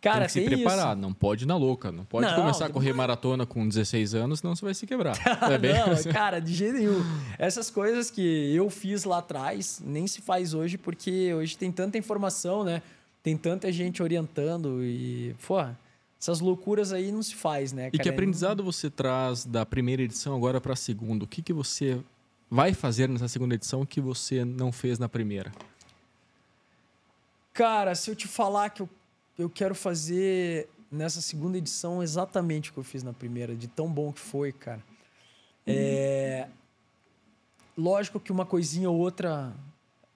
Cara, tem que tem se preparar, isso. não pode ir na louca. Não pode não, começar não, a correr não... maratona com 16 anos, senão você vai se quebrar. é bem... não, assim? cara, de jeito nenhum. Essas coisas que eu fiz lá atrás, nem se faz hoje, porque hoje tem tanta informação, né? Tem tanta gente orientando e, porra, essas loucuras aí não se faz, né? Cara? E que aprendizado você traz da primeira edição agora para a segunda? O que, que você vai fazer nessa segunda edição que você não fez na primeira? Cara, se eu te falar que eu, eu quero fazer nessa segunda edição exatamente o que eu fiz na primeira, de tão bom que foi, cara. É... Lógico que uma coisinha ou outra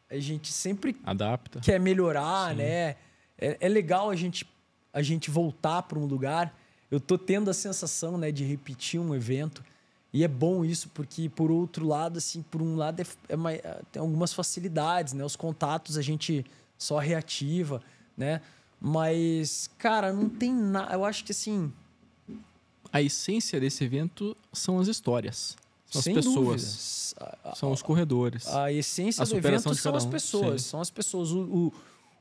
a gente sempre adapta, quer melhorar, Sim. né? É, é legal a gente a gente voltar para um lugar. Eu tô tendo a sensação, né, de repetir um evento. E é bom isso, porque por outro lado, assim, por um lado é, é uma, é, tem algumas facilidades, né? Os contatos a gente só reativa, né? Mas, cara, não tem nada. Eu acho que assim. A essência desse evento são as histórias. São as pessoas. Dúvida. São os corredores. A, a essência do evento são um. as pessoas. Sim. São as pessoas. O, o,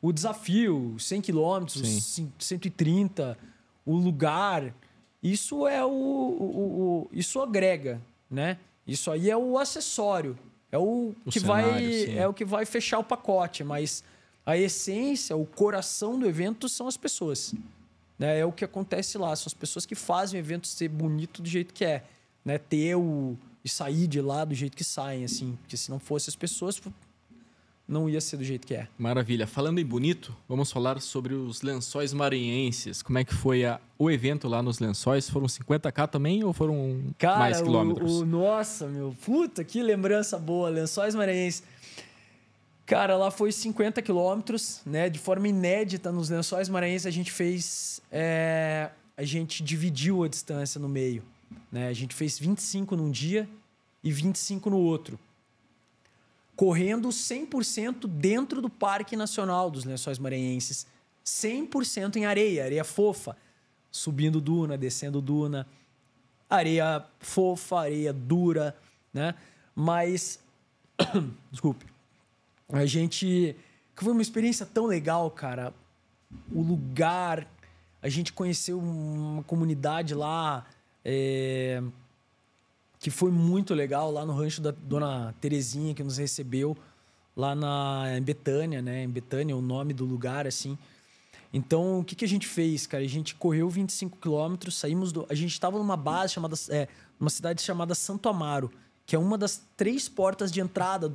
o desafio, 100 quilômetros, 130, o lugar, isso é o, o, o, isso agrega, né? Isso aí é o acessório, é o, o que cenário, vai sim. é o que vai fechar o pacote, mas a essência, o coração do evento são as pessoas. Né? É o que acontece lá, são as pessoas que fazem o evento ser bonito do jeito que é, né? Ter o e sair de lá do jeito que saem, assim, porque se não fosse as pessoas, não ia ser do jeito que é. Maravilha. Falando em bonito, vamos falar sobre os lençóis maranhenses. Como é que foi a, o evento lá nos lençóis? Foram 50k também ou foram Cara, mais quilômetros? O, o, nossa, meu. Puta, que lembrança boa. Lençóis maranhenses. Cara, lá foi 50 quilômetros, né? De forma inédita nos lençóis maranhenses, a gente fez. É, a gente dividiu a distância no meio. Né? A gente fez 25 num dia e 25 no outro correndo 100% dentro do Parque Nacional dos Lençóis Maranhenses. 100% em areia, areia fofa. Subindo duna, descendo duna, areia fofa, areia dura, né? Mas, desculpe, a gente. Foi uma experiência tão legal, cara. O lugar, a gente conheceu uma comunidade lá. É que foi muito legal lá no rancho da dona Terezinha, que nos recebeu lá na em Betânia, né? Em Betânia, o nome do lugar, assim. Então, o que, que a gente fez, cara? A gente correu 25 quilômetros, saímos do. A gente estava numa base chamada. É, numa cidade chamada Santo Amaro, que é uma das três portas de entrada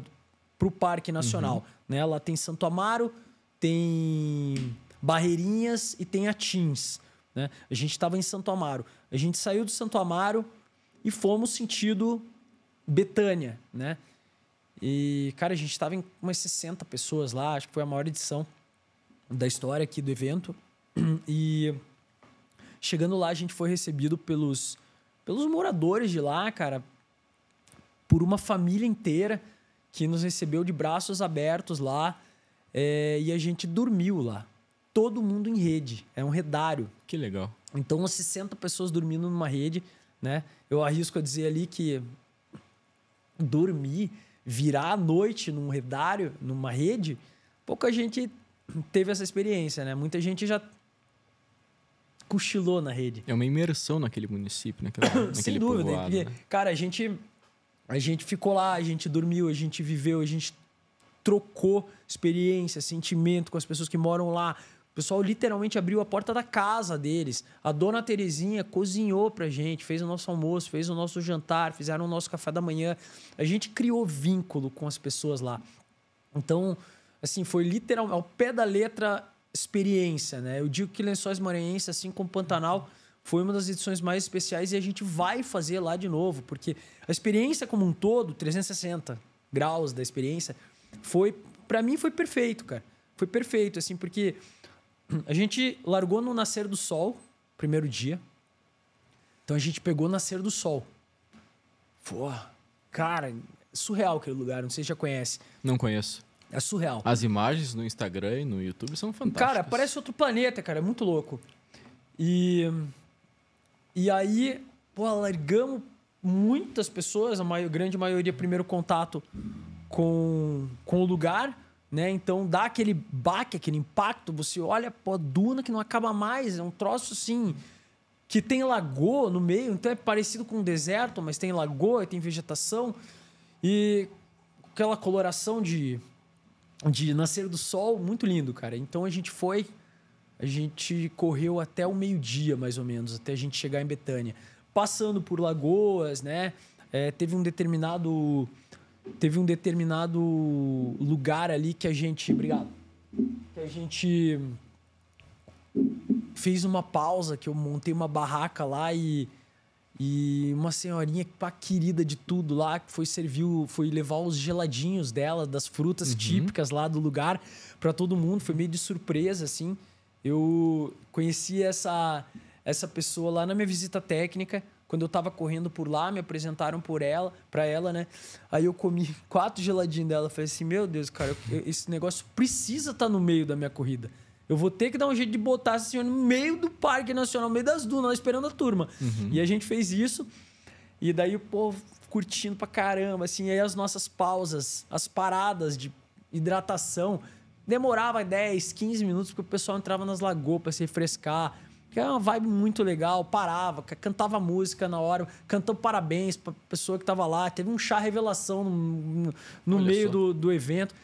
para o Parque Nacional. Uhum. Né? Lá tem Santo Amaro, tem Barreirinhas e tem Atins. Né? A gente estava em Santo Amaro. A gente saiu do Santo Amaro e fomos sentido Betânia, né? E, cara, a gente estava em umas 60 pessoas lá, acho que foi a maior edição da história aqui do evento. E chegando lá, a gente foi recebido pelos, pelos moradores de lá, cara, por uma família inteira que nos recebeu de braços abertos lá. É, e a gente dormiu lá. Todo mundo em rede. É um redário. Que legal. Então, umas 60 pessoas dormindo numa rede né? Eu arrisco a dizer ali que dormir, virar à noite num redário, numa rede, pouca gente teve essa experiência, né? Muita gente já cochilou na rede. É uma imersão naquele município, naquela, naquele Sem dúvida, povoado, porque, né? cara, a gente a gente ficou lá, a gente dormiu, a gente viveu, a gente trocou experiência, sentimento com as pessoas que moram lá, o pessoal literalmente abriu a porta da casa deles. A dona Terezinha cozinhou pra gente, fez o nosso almoço, fez o nosso jantar, fizeram o nosso café da manhã. A gente criou vínculo com as pessoas lá. Então, assim, foi literalmente ao pé da letra experiência, né? Eu digo que Lençóis Maranhenses, assim como Pantanal, foi uma das edições mais especiais e a gente vai fazer lá de novo, porque a experiência como um todo, 360 graus da experiência, foi para mim foi perfeito, cara. Foi perfeito, assim, porque A gente largou no nascer do sol, primeiro dia. Então a gente pegou o nascer do sol. Pô, cara, surreal aquele lugar, não sei se já conhece. Não conheço. É surreal. As imagens no Instagram e no YouTube são fantásticas. Cara, parece outro planeta, cara, é muito louco. E e aí, pô, largamos muitas pessoas, a maior, grande maioria primeiro contato com, com o lugar. Né? Então dá aquele baque, aquele impacto. Você olha, pô, duna que não acaba mais. É um troço assim que tem lagoa no meio, então é parecido com um deserto, mas tem lagoa, tem vegetação e aquela coloração de, de nascer do sol, muito lindo, cara. Então a gente foi, a gente correu até o meio-dia, mais ou menos, até a gente chegar em Betânia, passando por lagoas, né? É, teve um determinado teve um determinado lugar ali que a gente. Obrigado. Que a gente fez uma pausa, que eu montei uma barraca lá e. E uma senhorinha pá, querida de tudo lá, que foi serviu, foi levar os geladinhos dela, das frutas uhum. típicas lá do lugar, para todo mundo. Foi meio de surpresa, assim. Eu conheci essa, essa pessoa lá na minha visita técnica. Quando eu tava correndo por lá, me apresentaram por ela, pra ela, né? Aí eu comi quatro geladinhos dela. Falei assim, meu Deus, cara, eu, esse negócio precisa estar tá no meio da minha corrida. Eu vou ter que dar um jeito de botar esse senhor no meio do Parque Nacional, no meio das dunas, esperando a turma. Uhum. E a gente fez isso. E daí o povo curtindo pra caramba, assim. aí as nossas pausas, as paradas de hidratação. Demorava 10, 15 minutos, porque o pessoal entrava nas lagoas para se refrescar que é uma vibe muito legal, parava, cantava música na hora, cantou parabéns pra pessoa que tava lá, teve um chá revelação no, no meio do, do, evento.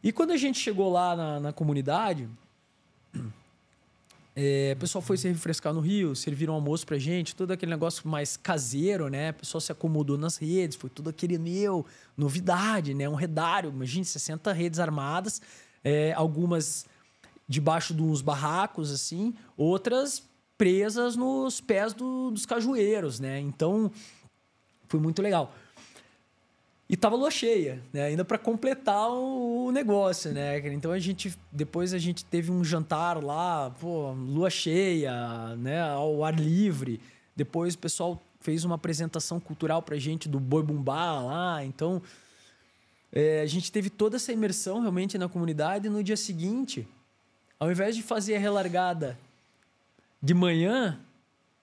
E quando a gente chegou lá na, na comunidade, é, o pessoal foi se refrescar no Rio, serviram um almoço pra gente, todo aquele negócio mais caseiro, né? O pessoal se acomodou nas redes, foi tudo aquele meu, novidade, né? Um redário, imagina, 60 redes armadas, é, algumas debaixo de uns barracos, assim, outras presas nos pés do, dos cajueiros, né? Então, foi muito legal. E tava lua cheia, né? Ainda para completar o, negócio, né? Então a gente depois a gente teve um jantar lá, pô, lua cheia, né, ao ar livre. Depois o pessoal fez uma apresentação cultural pra gente do Boi Bumbá lá, então é, a gente teve toda essa imersão realmente na comunidade e no dia seguinte ao invés de fazer a relargada de manhã,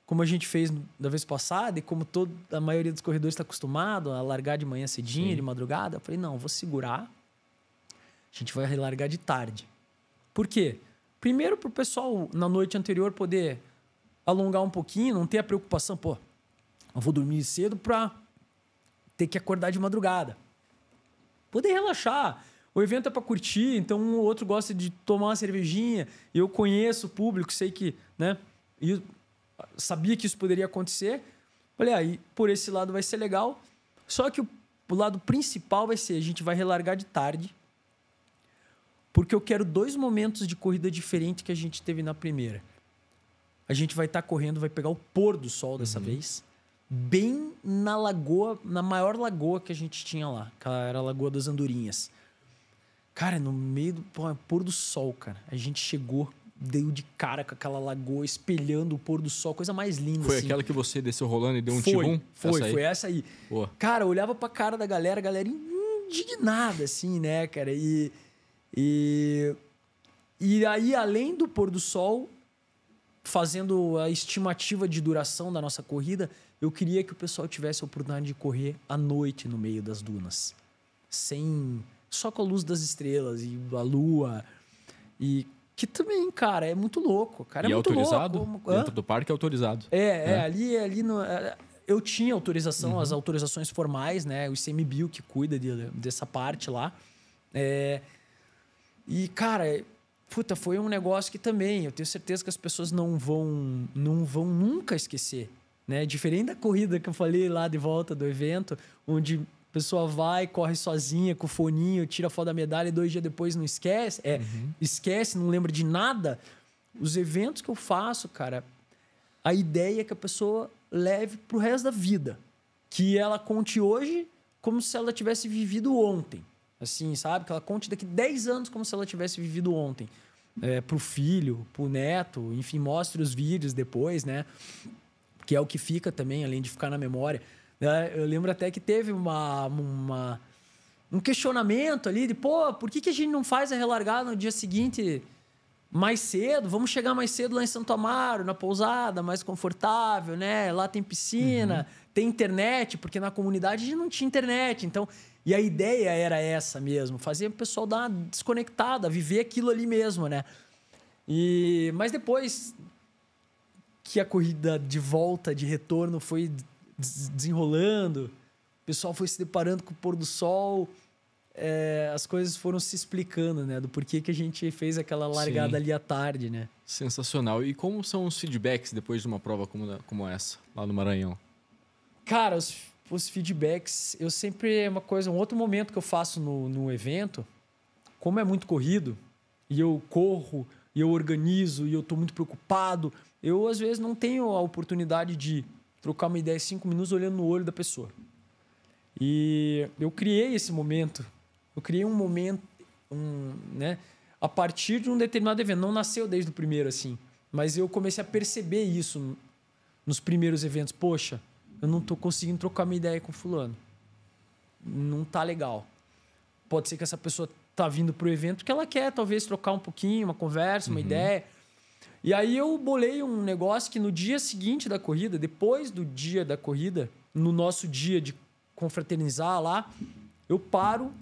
como a gente fez da vez passada e como toda a maioria dos corredores está acostumado a largar de manhã cedinho, Sim. de madrugada, eu falei, não, vou segurar. A gente vai relargar de tarde. Por quê? Primeiro, para o pessoal na noite anterior poder alongar um pouquinho, não ter a preocupação, pô, eu vou dormir cedo para ter que acordar de madrugada. Poder relaxar, o evento é para curtir, então um outro gosta de tomar uma cervejinha. Eu conheço o público, sei que, né? E sabia que isso poderia acontecer. Falei, aí ah, por esse lado vai ser legal. Só que o, o lado principal vai ser, a gente vai relargar de tarde. Porque eu quero dois momentos de corrida diferente que a gente teve na primeira. A gente vai estar tá correndo, vai pegar o pôr do sol dessa uhum. vez, bem na lagoa, na maior lagoa que a gente tinha lá, que era a Lagoa das Andorinhas. Cara, no meio do pô, é pôr do sol, cara. A gente chegou, deu de cara com aquela lagoa, espelhando o pôr do sol, coisa mais linda. Foi assim. aquela que você desceu rolando e deu um foi, tibum? Foi, essa foi essa aí. Boa. Cara, eu olhava pra cara da galera, a galera indignada, assim, né, cara? E. E. E aí, além do pôr do sol, fazendo a estimativa de duração da nossa corrida, eu queria que o pessoal tivesse a oportunidade de correr à noite no meio das dunas. Sem só com a luz das estrelas e a lua. E que também, cara, é muito louco. Cara, é e é, é autorizado? Louco. Dentro Hã? do parque é autorizado. É, é, é. ali, ali no, é, é, eu tinha autorização, uhum. as autorizações formais, né? O ICMBio que cuida de, dessa parte lá. É, e, cara, puta, foi um negócio que também eu tenho certeza que as pessoas não vão, não vão nunca esquecer. Né? Diferente da corrida que eu falei lá de volta do evento, onde a pessoa vai, corre sozinha com o foninho, tira foto da medalha e dois dias depois não esquece. É, uhum. esquece, não lembra de nada. Os eventos que eu faço, cara, a ideia é que a pessoa leve pro resto da vida. Que ela conte hoje como se ela tivesse vivido ontem. Assim, sabe? Que ela conte daqui 10 anos como se ela tivesse vivido ontem. É, pro filho, pro neto, enfim, mostre os vídeos depois, né? Que é o que fica também, além de ficar na memória. Né? Eu lembro até que teve uma, uma, um questionamento ali de, pô, por que, que a gente não faz a relargada no dia seguinte mais cedo? Vamos chegar mais cedo lá em Santo Amaro, na pousada, mais confortável, né? Lá tem piscina, uhum. tem internet, porque na comunidade a gente não tinha internet. Então, e a ideia era essa mesmo, fazer o pessoal dar uma desconectada, viver aquilo ali mesmo, né? E, mas depois que a corrida de volta, de retorno foi desenrolando, o pessoal foi se deparando com o pôr do sol, é, as coisas foram se explicando, né? Do porquê que a gente fez aquela largada Sim. ali à tarde, né? Sensacional. E como são os feedbacks depois de uma prova como, como essa, lá no Maranhão? Cara, os, os feedbacks, eu sempre. É uma coisa, um outro momento que eu faço no, no evento, como é muito corrido, e eu corro, e eu organizo, e eu tô muito preocupado, eu às vezes não tenho a oportunidade de trocar uma ideia cinco minutos olhando no olho da pessoa. E eu criei esse momento. Eu criei um momento, um, né? A partir de um determinado evento. Não nasceu desde o primeiro, assim. Mas eu comecei a perceber isso nos primeiros eventos. Poxa, eu não tô conseguindo trocar uma ideia com fulano. Não tá legal. Pode ser que essa pessoa tá vindo pro evento que ela quer, talvez, trocar um pouquinho, uma conversa, uma uhum. ideia e aí eu bolei um negócio que no dia seguinte da corrida, depois do dia da corrida, no nosso dia de confraternizar lá, eu paro,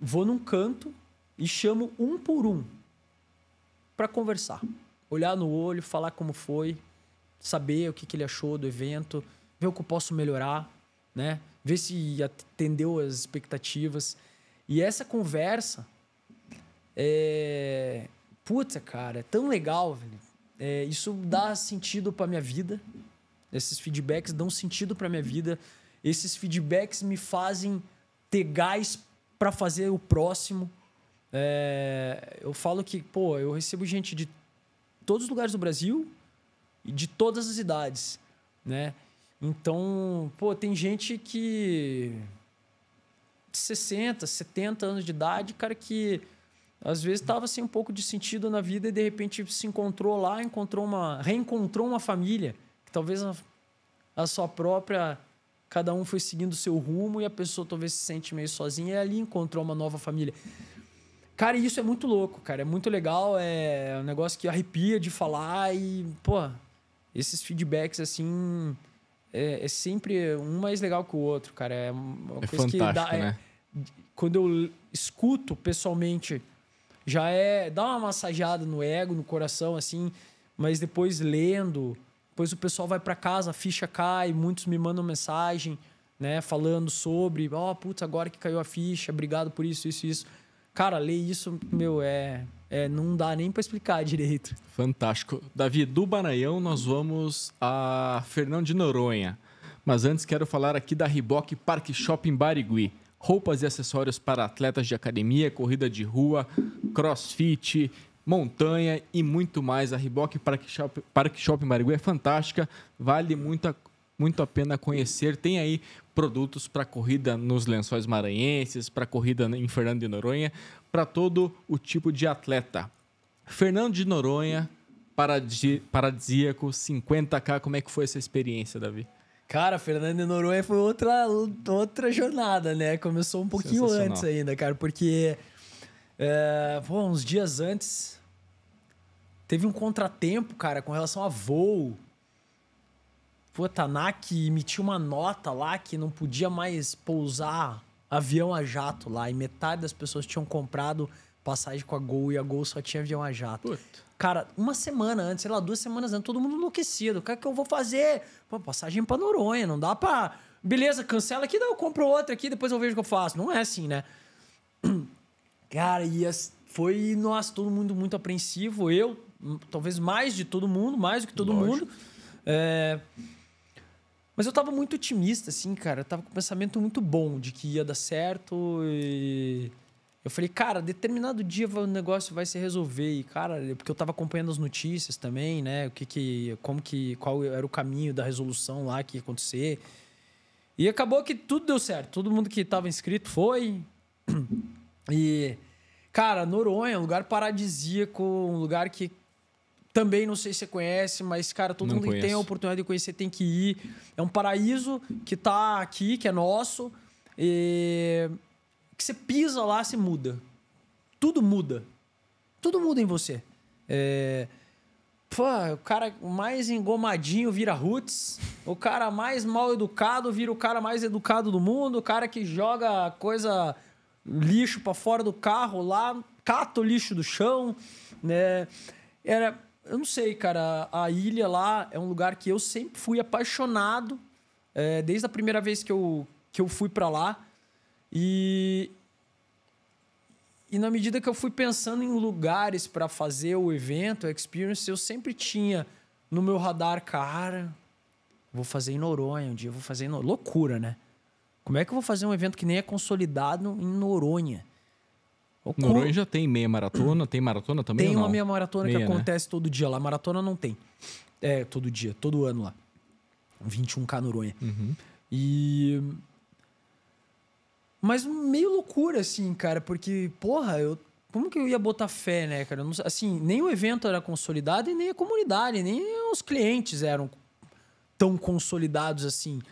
vou num canto e chamo um por um para conversar, olhar no olho, falar como foi, saber o que, que ele achou do evento, ver o que eu posso melhorar, né? Ver se atendeu as expectativas. E essa conversa é, Puta, cara, é tão legal, velho. É, isso dá sentido pra minha vida. Esses feedbacks dão sentido pra minha vida. Esses feedbacks me fazem ter gás para fazer o próximo. É, eu falo que, pô, eu recebo gente de todos os lugares do Brasil e de todas as idades, né? Então, pô, tem gente que de 60, 70 anos de idade, cara que às vezes estava sem assim, um pouco de sentido na vida e de repente se encontrou lá, encontrou uma, reencontrou uma família que talvez a, a sua própria cada um foi seguindo o seu rumo e a pessoa talvez se sente meio sozinha e ali encontrou uma nova família. Cara, isso é muito louco, cara, é muito legal, é um negócio que arrepia de falar e, pô, esses feedbacks assim é, é sempre um mais legal que o outro, cara, é uma é coisa que dá, é, né? é, quando eu escuto pessoalmente já é. dá uma massageada no ego, no coração, assim, mas depois lendo. Depois o pessoal vai para casa, a ficha cai, muitos me mandam mensagem, né, falando sobre, ó, oh, putz, agora que caiu a ficha, obrigado por isso, isso, isso. Cara, ler isso, meu, é, é não dá nem para explicar direito. Fantástico. Davi, do Maranhão nós vamos a Fernão de Noronha. Mas antes quero falar aqui da Riboc Park Shopping Barigui roupas e acessórios para atletas de academia, corrida de rua, crossfit, montanha e muito mais. A Riboc Park Shop, Park Shop é fantástica, vale muito a, muito a pena conhecer. Tem aí produtos para corrida nos lençóis maranhenses, para corrida em Fernando de Noronha, para todo o tipo de atleta. Fernando de Noronha, paradisíaco, 50k, como é que foi essa experiência, Davi? Cara, Fernando Noronha foi outra, outra jornada, né? Começou um pouquinho antes ainda, cara, porque é, pô, uns dias antes teve um contratempo, cara, com relação a voo. Pô, Tanaki emitiu uma nota lá que não podia mais pousar avião a jato lá e metade das pessoas tinham comprado passagem com a Gol e a Gol só tinha avião a jato. Puta. Cara, uma semana antes, sei lá, duas semanas antes, todo mundo enlouquecido. O que é que eu vou fazer? Pô, passagem pra Noronha, não dá pra. Beleza, cancela aqui, não, eu compro outra aqui, depois eu vejo o que eu faço. Não é assim, né? Cara, e as... foi, nossa, todo mundo muito apreensivo. Eu, talvez mais de todo mundo, mais do que todo Lógico. mundo. É... Mas eu tava muito otimista, assim, cara. Eu tava com um pensamento muito bom de que ia dar certo e. Eu falei, cara, determinado dia o negócio vai se resolver. E, cara, é porque eu tava acompanhando as notícias também, né? O que que. Como que. Qual era o caminho da resolução lá que ia acontecer. E acabou que tudo deu certo. Todo mundo que tava inscrito foi. E. Cara, Noronha é um lugar paradisíaco, um lugar que também não sei se você conhece, mas, cara, todo não mundo conheço. que tem a oportunidade de conhecer tem que ir. É um paraíso que tá aqui, que é nosso. E que você pisa lá, se muda. Tudo muda. Tudo muda em você. É... Pô, o cara mais engomadinho vira roots. O cara mais mal educado vira o cara mais educado do mundo. O cara que joga coisa lixo para fora do carro lá, cata o lixo do chão, né? Era, eu não sei, cara, a ilha lá é um lugar que eu sempre fui apaixonado, é, desde a primeira vez que eu, que eu fui para lá. E, e na medida que eu fui pensando em lugares para fazer o evento, a experience, eu sempre tinha no meu radar, cara, vou fazer em Noronha um dia, vou fazer em Noronha. Loucura, né? Como é que eu vou fazer um evento que nem é consolidado em Noronha? Noronha já tem meia maratona, tem maratona também? Tem uma meia maratona meia, que né? acontece né? todo dia lá. Maratona não tem. É, todo dia, todo ano lá. 21K Noronha. Uhum. E mas meio loucura, assim, cara, porque, porra, eu. Como que eu ia botar fé, né, cara? Não, assim, nem o evento era consolidado e nem a comunidade, nem os clientes eram tão consolidados assim.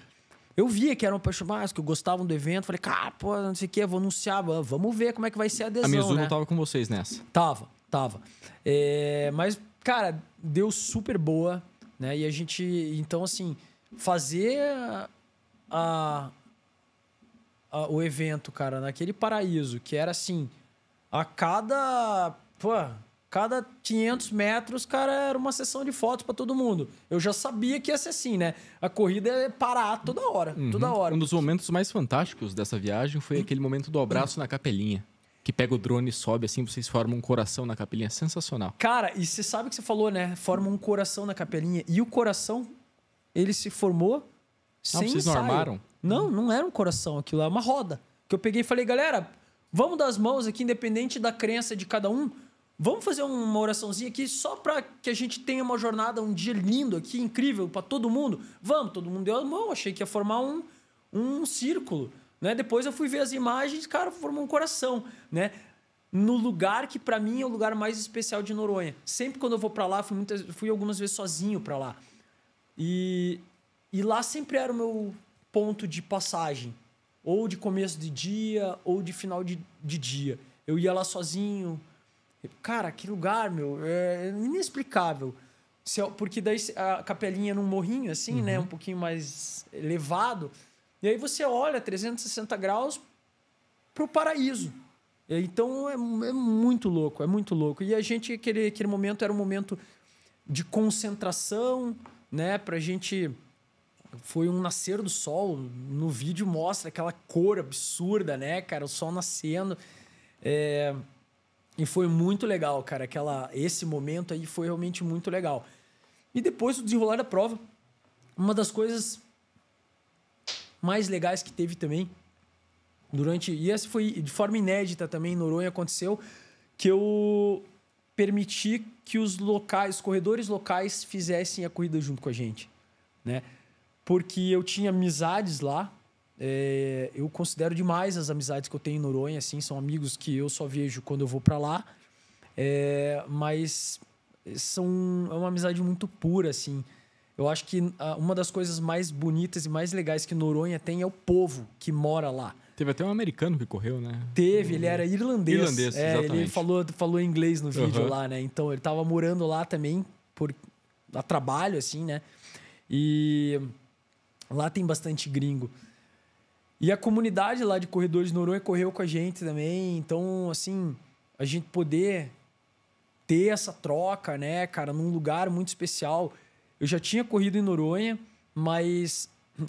Eu via que eram paixonados, que gostavam do evento. Falei, cara, pô, não sei o que, vou anunciar. Vamos ver como é que vai ser a adesão, A Mizuno né? tava com vocês nessa. Tava, tava. É, mas, cara, deu super boa, né? E a gente, então, assim, fazer a, o evento, cara, naquele paraíso, que era assim, a cada. Pô, cada 500 metros, cara, era uma sessão de fotos para todo mundo. Eu já sabia que ia ser assim, né? A corrida é parar toda hora, uhum. toda hora. Um dos momentos mais fantásticos dessa viagem foi aquele momento do abraço uhum. na capelinha. Que pega o drone e sobe assim, vocês formam um coração na capelinha. Sensacional. Cara, e você sabe o que você falou, né? Forma um coração na capelinha. E o coração, ele se formou ah, sem Não, vocês ensaio. não armaram? Não, não era um coração aquilo, era uma roda. Que eu peguei e falei, galera, vamos dar as mãos aqui, independente da crença de cada um. Vamos fazer uma oraçãozinha aqui só para que a gente tenha uma jornada, um dia lindo aqui, incrível para todo mundo. Vamos, todo mundo deu a mão, achei que ia formar um, um círculo. Né? Depois eu fui ver as imagens, cara, formou um coração, né? No lugar que para mim é o lugar mais especial de Noronha. Sempre quando eu vou para lá, fui, muitas, fui algumas vezes sozinho para lá. E, e lá sempre era o meu ponto de passagem, ou de começo de dia, ou de final de, de dia. Eu ia lá sozinho. Cara, que lugar, meu, é inexplicável. Porque daí a capelinha num morrinho, assim, né, uhum. né? Um pouquinho mais elevado. E aí você olha 360 graus pro paraíso. Então é, é, muito louco, é muito louco. E a gente, aquele, aquele momento era um momento de concentração, né? Pra gente foi um nascer do sol. No vídeo mostra aquela cor absurda, né, cara? O sol nascendo. É... E foi muito legal, cara. Aquela, esse momento aí foi realmente muito legal. E depois do desenrolar da prova, uma das coisas mais legais que teve também durante e essa foi de forma inédita também em Noronha aconteceu que eu permiti que os locais, os corredores locais fizessem a corrida junto com a gente, né? porque eu tinha amizades lá. É, eu considero demais as amizades que eu tenho em Noronha, assim, são amigos que eu só vejo quando eu vou para lá. É, mas são é uma amizade muito pura, assim. Eu acho que ah, uma das coisas mais bonitas e mais legais que Noronha tem é o povo que mora lá. Teve até um americano que correu, né? Teve, ele uhum. era irlandês. Irlandês, é, Ele falou, falou inglês no vídeo uhum. lá, né? Então ele tava morando lá também por a trabalho, assim, né? E Lá tem bastante gringo. E a comunidade lá de Corredores de Noronha é correu com a gente também. Então, assim, a gente poder ter essa troca, né, cara, num lugar muito especial. Eu já tinha corrido em Noronha, mas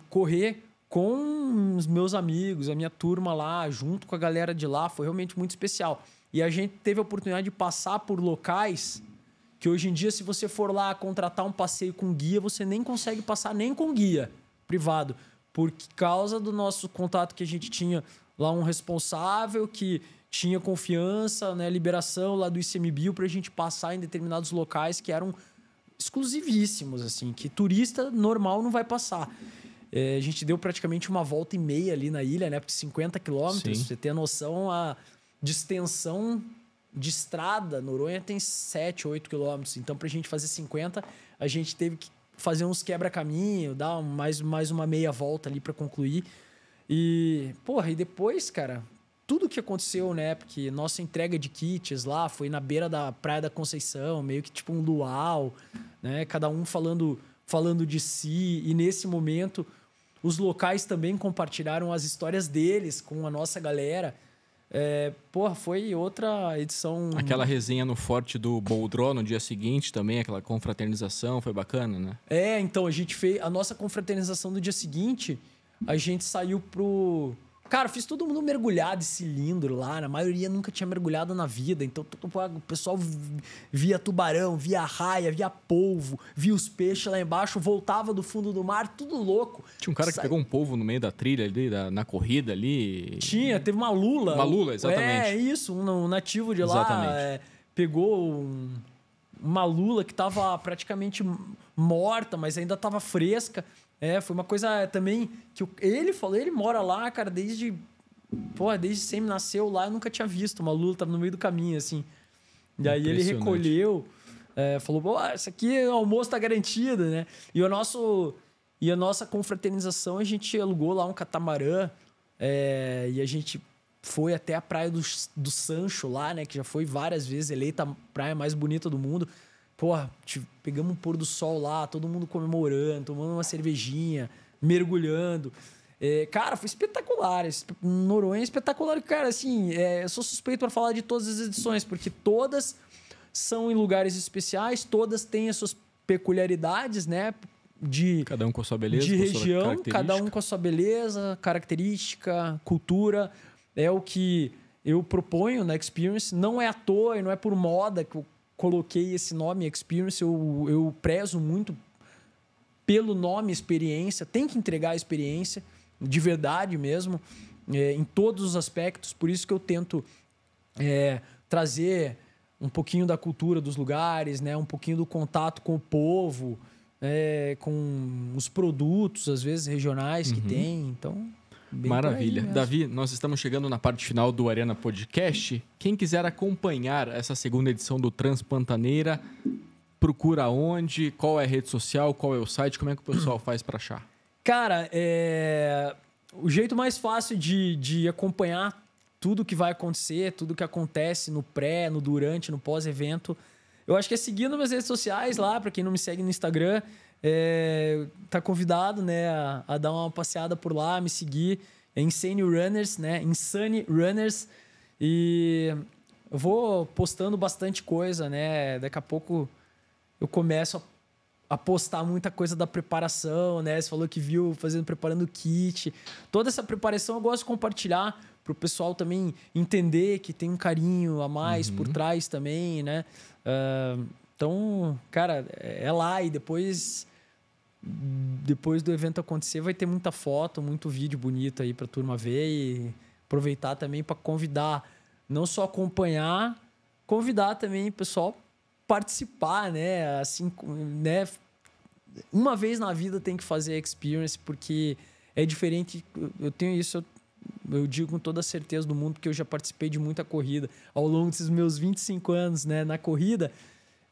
correr com os meus amigos, a minha turma lá, junto com a galera de lá, foi realmente muito especial. E a gente teve a oportunidade de passar por locais que hoje em dia, se você for lá contratar um passeio com guia, você nem consegue passar nem com guia privado, por causa do nosso contato que a gente tinha lá um responsável que tinha confiança, né, liberação lá do ICMBio para a gente passar em determinados locais que eram exclusivíssimos, assim, que turista normal não vai passar. É, a gente deu praticamente uma volta e meia ali na ilha, né? Porque 50 quilômetros, você tem a noção a distensão de estrada, Noronha tem 7, 8 quilômetros. Então, para a gente fazer 50, a gente teve que fazer uns quebra-caminho, dar mais, mais uma meia volta ali para concluir. E, porra, e depois, cara, tudo que aconteceu, né? Porque nossa entrega de kits lá foi na beira da Praia da Conceição, meio que tipo um luau, né? Cada um falando, falando de si. E nesse momento, os locais também compartilharam as histórias deles com a nossa galera. É, porra, foi outra edição. Aquela resenha no Forte do Boldró no dia seguinte também, aquela confraternização, foi bacana, né? É, então a gente fez. A nossa confraternização do dia seguinte, a gente saiu pro Cara, fiz todo mundo mergulhar de cilindro lá. Né? A maioria nunca tinha mergulhado na vida. Então, todo, o pessoal via tubarão, via raia, via polvo, via os peixes lá embaixo, voltava do fundo do mar, tudo louco. Tinha um cara que pegou um polvo no meio da trilha ali, da, na corrida ali. Tinha, teve uma lula. Uma lula, exatamente. É, isso, um, nativo de lá é, pegou um, uma lula que estava praticamente morta, mas ainda estava fresca. É, foi uma coisa também que ele falou, ele mora lá, cara, desde. Pô, desde sempre nasceu lá, eu nunca tinha visto. Uma lula tava no meio do caminho, assim. E aí ele recolheu, é, falou, pô, isso aqui o almoço tá garantido, né? E o nosso. E a nossa confraternização, a gente alugou lá um catamarã é, e a gente foi até a praia do, do Sancho lá, né? Que já foi várias vezes eleita a praia mais bonita do mundo. Porra, pegamos um pôr do sol lá, todo mundo comemorando, tomando uma cervejinha, mergulhando. É, cara, foi espetacular. Noronha é espetacular. Cara, assim, é, eu sou suspeito para falar de todas as edições, porque todas são em lugares especiais, todas têm as suas peculiaridades, né? De, cada um com a sua beleza, de região, cada um com a sua beleza, característica, cultura. É o que eu proponho na Experience. Não é à toa e não é por moda que o coloquei esse nome experience, eu, eu prezo muito pelo nome experiência, tem que entregar a experiência de verdade mesmo, é, em todos os aspectos, por isso que eu tento é, trazer um pouquinho da cultura dos lugares, né, um pouquinho do contato com o povo, é, com os produtos, às vezes regionais uhum. que tem, então Bem Maravilha. Aí, Davi, nós estamos chegando na parte final do Arena Podcast. Quem quiser acompanhar essa segunda edição do Transpantaneira, procura onde, qual é a rede social, qual é o site, como é que o pessoal faz para achar? Cara, é... o jeito mais fácil de, de acompanhar tudo que vai acontecer, tudo que acontece no pré, no durante, no pós-evento, eu acho que é seguindo minhas redes sociais lá, para quem não me segue no Instagram, é, tá convidado, né, a, a, dar uma passeada por lá, me seguir. É Insane Runners, né? Insane Runners. E eu vou postando bastante coisa, né? Daqui a pouco eu começo a a postar muita coisa da preparação, né? Você falou que viu fazendo preparando o kit. Toda essa preparação eu gosto de compartilhar para o pessoal também entender que tem um carinho a mais uhum. por trás também, né? Uh, então, cara, é, é lá e depois depois do evento acontecer, vai ter muita foto, muito vídeo bonito aí para a turma ver e aproveitar também para convidar, não só acompanhar, convidar também o pessoal participar, né? Assim, né? Uma vez na vida tem que fazer a experience porque é diferente. Eu tenho isso, eu digo com toda certeza do mundo que eu já participei de muita corrida ao longo desses meus 25 anos, né, na corrida,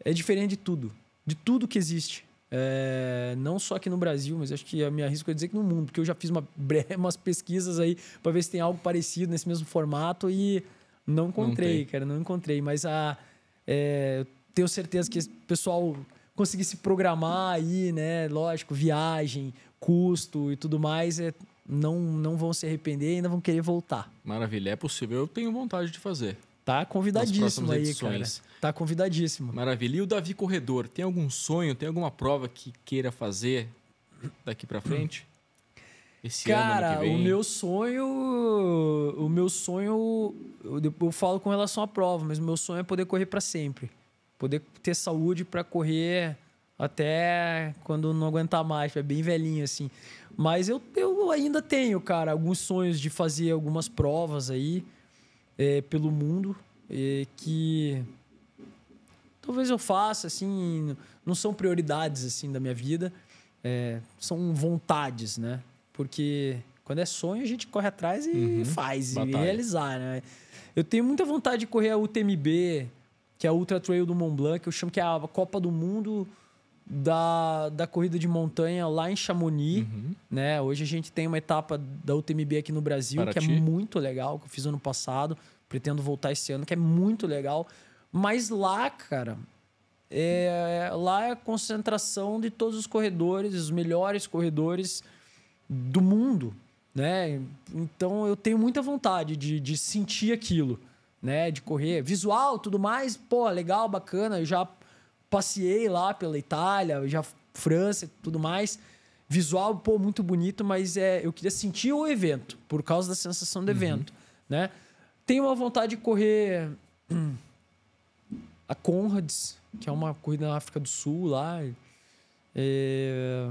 é diferente de tudo, de tudo que existe é, não só aqui no Brasil, mas acho que me arrisco a dizer que no mundo, porque eu já fiz uma umas pesquisas aí para ver se tem algo parecido nesse mesmo formato e não encontrei, não cara, não encontrei. Mas a, ah, é, tenho certeza que o pessoal conseguir se programar aí, né? Lógico, viagem, custo e tudo mais, é, não, não vão se arrepender e ainda vão querer voltar. Maravilha, é possível, eu tenho vontade de fazer. Tá convidadíssimo aí, edições. cara. Né? Tá convidadíssimo. Maravilha. E o Davi Corredor, tem algum sonho, tem alguma prova que queira fazer daqui para frente? Esse cara, ano, ano o meu sonho, o meu sonho, eu, falo com relação à prova, mas o meu sonho é poder correr para sempre. Poder ter saúde para correr até quando não aguentar mais, é bem velhinho assim. Mas eu, eu ainda tenho, cara, alguns sonhos de fazer algumas provas aí é, pelo mundo é, que talvez eu faça assim não são prioridades assim da minha vida é, são vontades né porque quando é sonho a gente corre atrás e uhum, faz batalha. e realizar né eu tenho muita vontade de correr a UTMB que é a Ultra Trail do Mont Blanc que eu chamo que é a Copa do Mundo da, da corrida de montanha lá em Chamonix, uhum. né? Hoje a gente tem uma etapa da UTMB aqui no Brasil Para que ti. é muito legal, que eu fiz ano passado, pretendo voltar esse ano, que é muito legal. Mas lá, cara, é, lá é a concentração de todos os corredores, os melhores corredores do mundo, né? Então eu tenho muita vontade de, de sentir aquilo, né? De correr, visual, tudo mais, pô, legal, bacana, eu já Passei lá pela Itália, já França e tudo mais. Visual, pô, muito bonito, mas é, eu queria sentir o evento, por causa da sensação do uhum. evento, né? Tenho uma vontade de correr hum, a Conrads, que é uma corrida na África do Sul lá. É...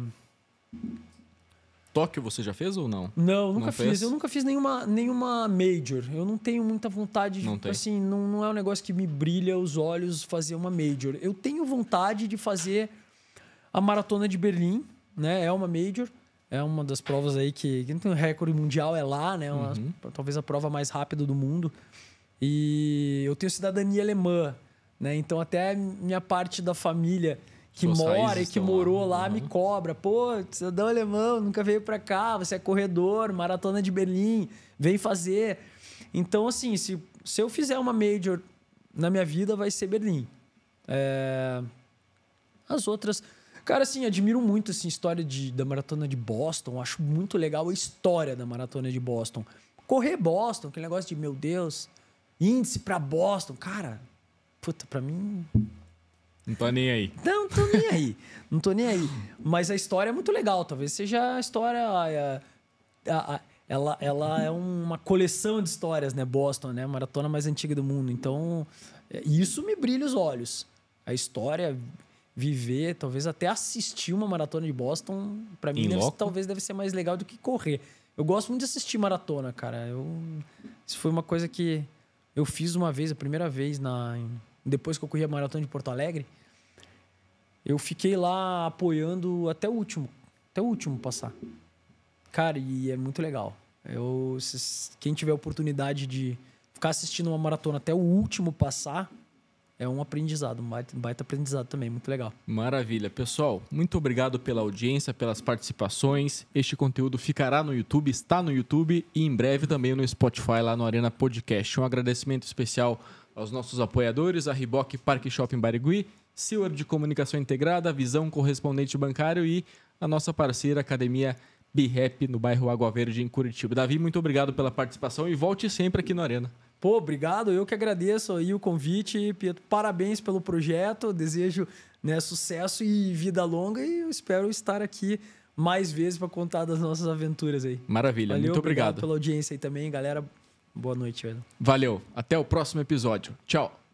Tóquio você já fez ou não? Não, nunca não fiz. Fez? Eu nunca fiz nenhuma, nenhuma major. Eu não tenho muita vontade de, não tipo, assim, não, não é um negócio que me brilha os olhos fazer uma major. Eu tenho vontade de fazer a maratona de Berlim, né? É uma major. É uma das provas aí que, que não tem um recorde mundial, é lá, né? Uma, uhum. Talvez a prova mais rápida do mundo. E eu tenho cidadania alemã, né? Então até minha parte da família que Suas mora e que morou lá, lá uhum. me cobra. Pô, cidadão é alemão, nunca veio para cá, você é corredor, maratona de Berlim, vem fazer. Então, assim, se, se eu fizer uma major na minha vida, vai ser Berlim. É... As outras. Cara, assim, admiro muito assim, a história de, da maratona de Boston. Acho muito legal a história da maratona de Boston. Correr Boston, aquele negócio de, meu Deus, índice para Boston. Cara, puta, pra mim não tô nem aí. Não, tô nem aí. não tô nem aí. Mas a história é muito legal. Talvez seja a história. A, a, a, ela, ela é uma coleção de histórias, né? Boston, né? A maratona mais antiga do mundo. Então, é, isso me brilha os olhos. A história, viver, talvez até assistir uma maratona de Boston, para mim, deve, talvez deve ser mais legal do que correr. Eu gosto muito de assistir maratona, cara. Eu, isso foi uma coisa que eu fiz uma vez, a primeira vez na, em depois que eu corri a maratona de Porto Alegre, eu fiquei lá apoiando até o último, até o último passar. Cara, e é muito legal. Eu, quem tiver oportunidade de ficar assistindo uma maratona até o último passar, é um aprendizado, um baita, um baita, aprendizado também, muito legal. Maravilha. Pessoal, muito obrigado pela audiência, pelas participações. Este conteúdo ficará no YouTube, está no YouTube e em breve também no Spotify, lá no Arena Podcast. Um agradecimento especial aos nossos apoiadores, a Riboc Parque Shopping Barigui, Silver de Comunicação Integrada, Visão Correspondente Bancário e a nossa parceira Academia BREP no bairro Água Verde, em Curitiba. Davi, muito obrigado pela participação e volte sempre aqui na Arena. Pô, obrigado, eu que agradeço aí o convite, Pietro. Parabéns pelo projeto, desejo né, sucesso e vida longa e eu espero estar aqui mais vezes para contar das nossas aventuras aí. Maravilha, Valeu, muito obrigado. obrigado pela audiência aí também, galera. Boa noite, Edu. Valeu. Até o próximo episódio. Tchau.